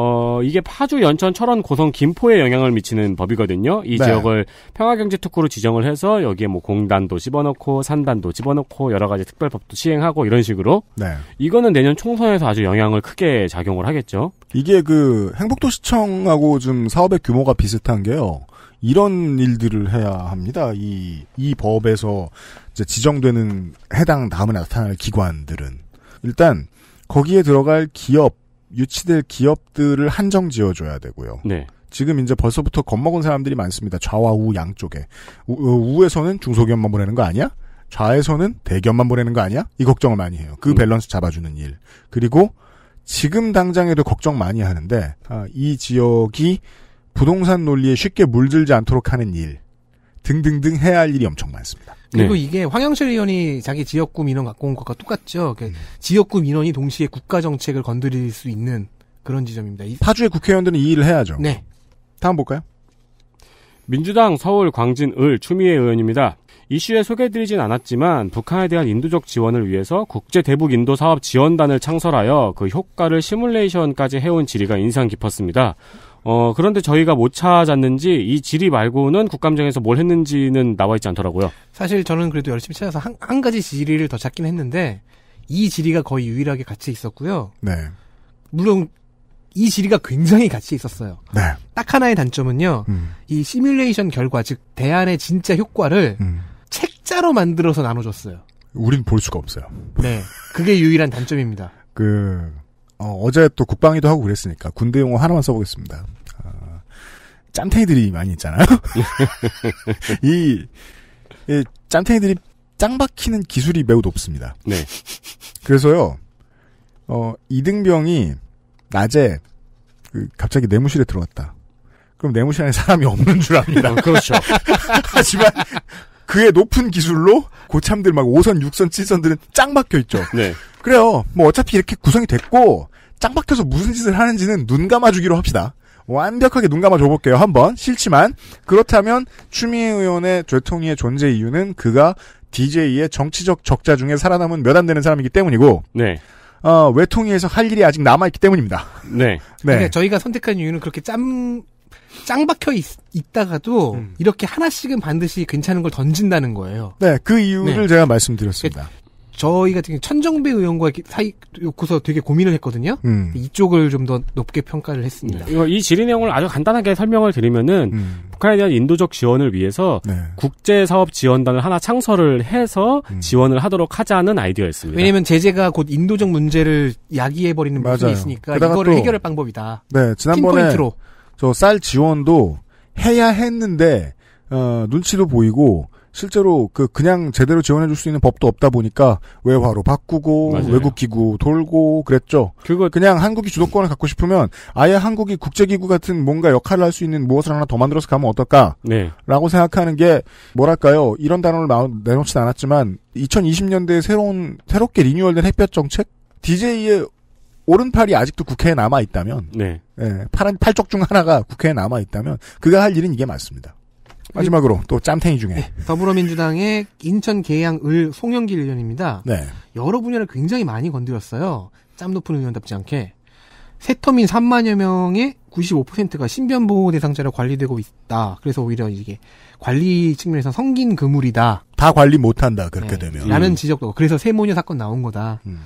S3: 어, 이게 파주, 연천, 철원, 고성, 김포에 영향을 미치는 법이거든요. 이 네. 지역을 평화경제특구로 지정을 해서 여기에 뭐 공단도 집어넣고 산단도 집어넣고 여러 가지 특별법도 시행하고 이런 식으로 네. 이거는 내년 총선에서 아주 영향을 크게 작용을 하겠죠.
S5: 이게 그 행복도시청하고 좀 사업의 규모가 비슷한 게요. 이런 일들을 해야 합니다. 이, 이 법에서 지정되는 해당 다음에 나타날 기관들은. 일단, 거기에 들어갈 기업, 유치될 기업들을 한정 지어줘야 되고요. 네. 지금 이제 벌써부터 겁먹은 사람들이 많습니다. 좌와 우 양쪽에. 우, 어, 에서는 중소기업만 보내는 거 아니야? 좌에서는 대기업만 보내는 거 아니야? 이 걱정을 많이 해요. 그 음. 밸런스 잡아주는 일. 그리고 지금 당장에도 걱정 많이 하는데 아, 이 지역이 부동산 논리에 쉽게 물들지 않도록 하는 일 등등등 해야 할 일이 엄청 많습니다. 그리고
S4: 네. 이게 황영철 의원이 자기 지역구 민원 갖고 온 것과 똑같죠. 그러니까 음. 지역구 민원이 동시에 국가 정책을 건드릴 수 있는 그런 지점입니다. 파주의 국회의원들은 이 일을 해야죠. 네.
S5: 다음 볼까요?
S3: 민주당 서울 광진 을 추미애 의원입니다. 이슈에 소개드리진 않았지만 북한에 대한 인도적 지원을 위해서 국제 대북 인도 사업 지원단을 창설하여 그 효과를 시뮬레이션까지 해온 지리가 인상 깊었습니다. 어, 그런데 저희가 못 찾았는지 이 질의 말고는 국감장에서 뭘 했는지는 나와 있지 않더라고요.
S4: 사실 저는 그래도 열심히 찾아서 한, 한 가지 질의를 더 찾긴 했는데 이 질의가 거의 유일하게 같이 있었고요. 네. 물론 이 질의가 굉장히 같이 있었어요. 네. 딱 하나의 단점은요. 음. 이 시뮬레이션 결과 즉 대안의 진짜 효과를 음. 책자로 만들어서 나눠줬어요.
S5: 우린 볼 수가 없어요.
S4: 네. 그게 유일한 단점입니다.
S5: 그 어, 어제 또 국방위도 하고 그랬으니까 군대 용어 하나만 써보겠습니다. 짠탱이들이 많이 있잖아요. 이, 이 짬탱이들이 짱박히는 기술이 매우 높습니다. 네. 그래서요, 어, 이등병이 낮에 그 갑자기 내무실에 들어갔다. 그럼 내무실 안에 사람이 없는 줄 압니다. 어, 그렇죠. 하지만 그의 높은 기술로 고참들 막 5선, 6선, 7선들은 짱 박혀 있죠. 네. 그래요. 뭐 어차피 이렇게 구성이 됐고 짱 박혀서 무슨 짓을 하는지는 눈 감아주기로 합시다. 완벽하게 눈 감아 줘볼게요. 한번 싫지만 그렇다면 추미애 의원의 죄통의 존재 이유는 그가 DJ의 정치적 적자 중에 살아남은 몇 안 되는 사람이기 때문이고 네. 어, 외통위에서 할 일이 아직 남아있기 때문입니다.
S3: 네. 네.
S4: 저희가 선택한 이유는 그렇게 짬, 짱 박혀 있, 다가도 음. 이렇게 하나씩은 반드시 괜찮은 걸 던진다는 거예요.
S5: 네, 그 이유를 네. 제가 말씀드렸습니다. 그
S4: 저희 같은 경우 천정배 의원과 사이 놓고서 되게 고민을 했거든요. 음. 이쪽을 좀 더 높게 평가를 했습니다.
S3: 네. 이 질의 내용을 아주 간단하게 설명을 드리면은 음. 북한에 대한 인도적 지원을 위해서 네. 국제 사업 지원단을 하나 창설을 해서 음. 지원을 하도록 하자는 아이디어였습니다.
S4: 왜냐하면 제재가 곧 인도적 문제를 야기해 버리는 부분이 있으니까 이거를 또, 해결할 방법이다.
S5: 네, 지난번에 저 쌀 지원도 해야 했는데 어, 눈치도 보이고 실제로 그 그냥 제대로 지원해줄 수 있는 법도 없다 보니까 외화로 바꾸고 맞아요. 외국 기구 돌고 그랬죠. 그거 그냥 한국이 주도권을 갖고 싶으면 아예 한국이 국제기구 같은 뭔가 역할을 할 수 있는 무엇을 하나 더 만들어서 가면 어떨까? 네. 라고 생각하는 게 뭐랄까요? 이런 단어를 내놓진 않았지만 2 0 2 0년대 새로운 새롭게 리뉴얼된 햇볕 정책 DJ의 오른팔이 아직도 국회에 남아 있다면, 네. 예, 파란 팔쪽 중 하나가 국회에 남아 있다면 그가 할 일은 이게 맞습니다. 마지막으로 또 짬탱이 중에 네, 더불어민주당의
S4: 인천 계양을 송영길 의원입니다. 네. 여러 분야를 굉장히 많이 건드렸어요. 짬 높은 의원답지 않게 세터민 3만여 명의 95%가 신변보호 대상자로 관리되고 있다. 그래서 오히려 이게 관리 측면에서 성긴 그물이다. 다
S5: 관리 못한다. 그렇게 네, 되면 라는 음.
S4: 지적도 그래서 세모녀 사건 나온 거다. 음.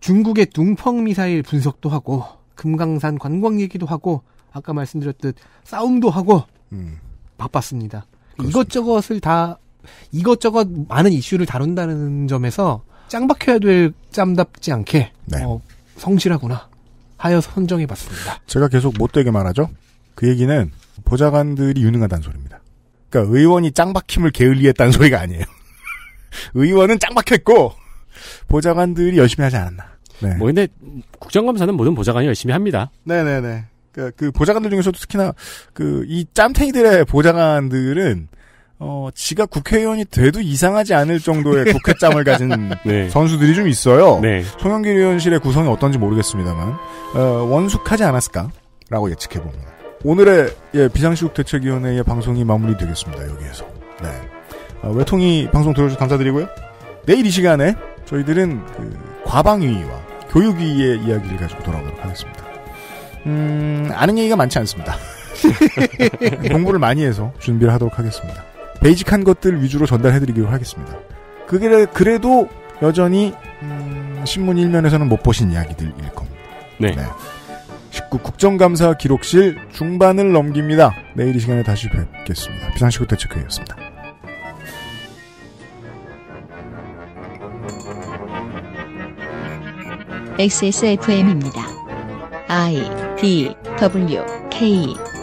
S4: 중국의 둥펑 미사일 분석도 하고 금강산 관광 얘기도 하고 아까 말씀드렸듯 싸움도 하고 음. 바빴습니다. 그렇습니다. 이것저것을 다 이것저것 많은 이슈를 다룬다는 점에서 짱박혀야 될 짬답지 않게 네.
S5: 어, 성실하구나 하여
S4: 선정해봤습니다.
S5: 제가 계속 못되게 말하죠. 그 얘기는 보좌관들이 유능하다는 소리입니다. 그러니까 의원이 짱박힘을 게을리했다는 소리가 아니에요. 의원은 짱박했고 보좌관들이 열심히 하지 않았나.
S3: 네. 뭐 근데 국정감사는 모든 보좌관이 열심히 합니다.
S5: 네네네. 그러니까 그, 보좌관들 중에서도 특히나 그 이 짬탱이들의 보좌관들은 어, 지가 국회의원이 돼도 이상하지 않을 정도의 국회짬을 가진 네. 선수들이 좀 있어요. 네. 송영길 의원실의 구성이 어떤지 모르겠습니다만 어, 원숙하지 않았을까라고 예측해 봅니다. 오늘의 예, 비상시국 대책위원회의 방송이 마무리되겠습니다. 여기에서 네. 어, 외통이 방송 들어주셔서 감사드리고요. 내일 이 시간에 저희들은 그 과방위와 교육위의 이야기를 가지고 돌아오도록 하겠습니다. 음, 아는 얘기가 많지 않습니다. 공부를 많이 해서 준비를 하도록 하겠습니다. 베이직한 것들 위주로 전달해드리기로 하겠습니다. 그게 그래도 여전히 음, 신문 1면에서는 못 보신 이야기들일 겁니다. 네. 네. 19 국정감사 기록실 중반을 넘깁니다. 내일 이 시간에 다시 뵙겠습니다. 비상시국 대책회의였습니다.
S2: XSFM입니다. I D W K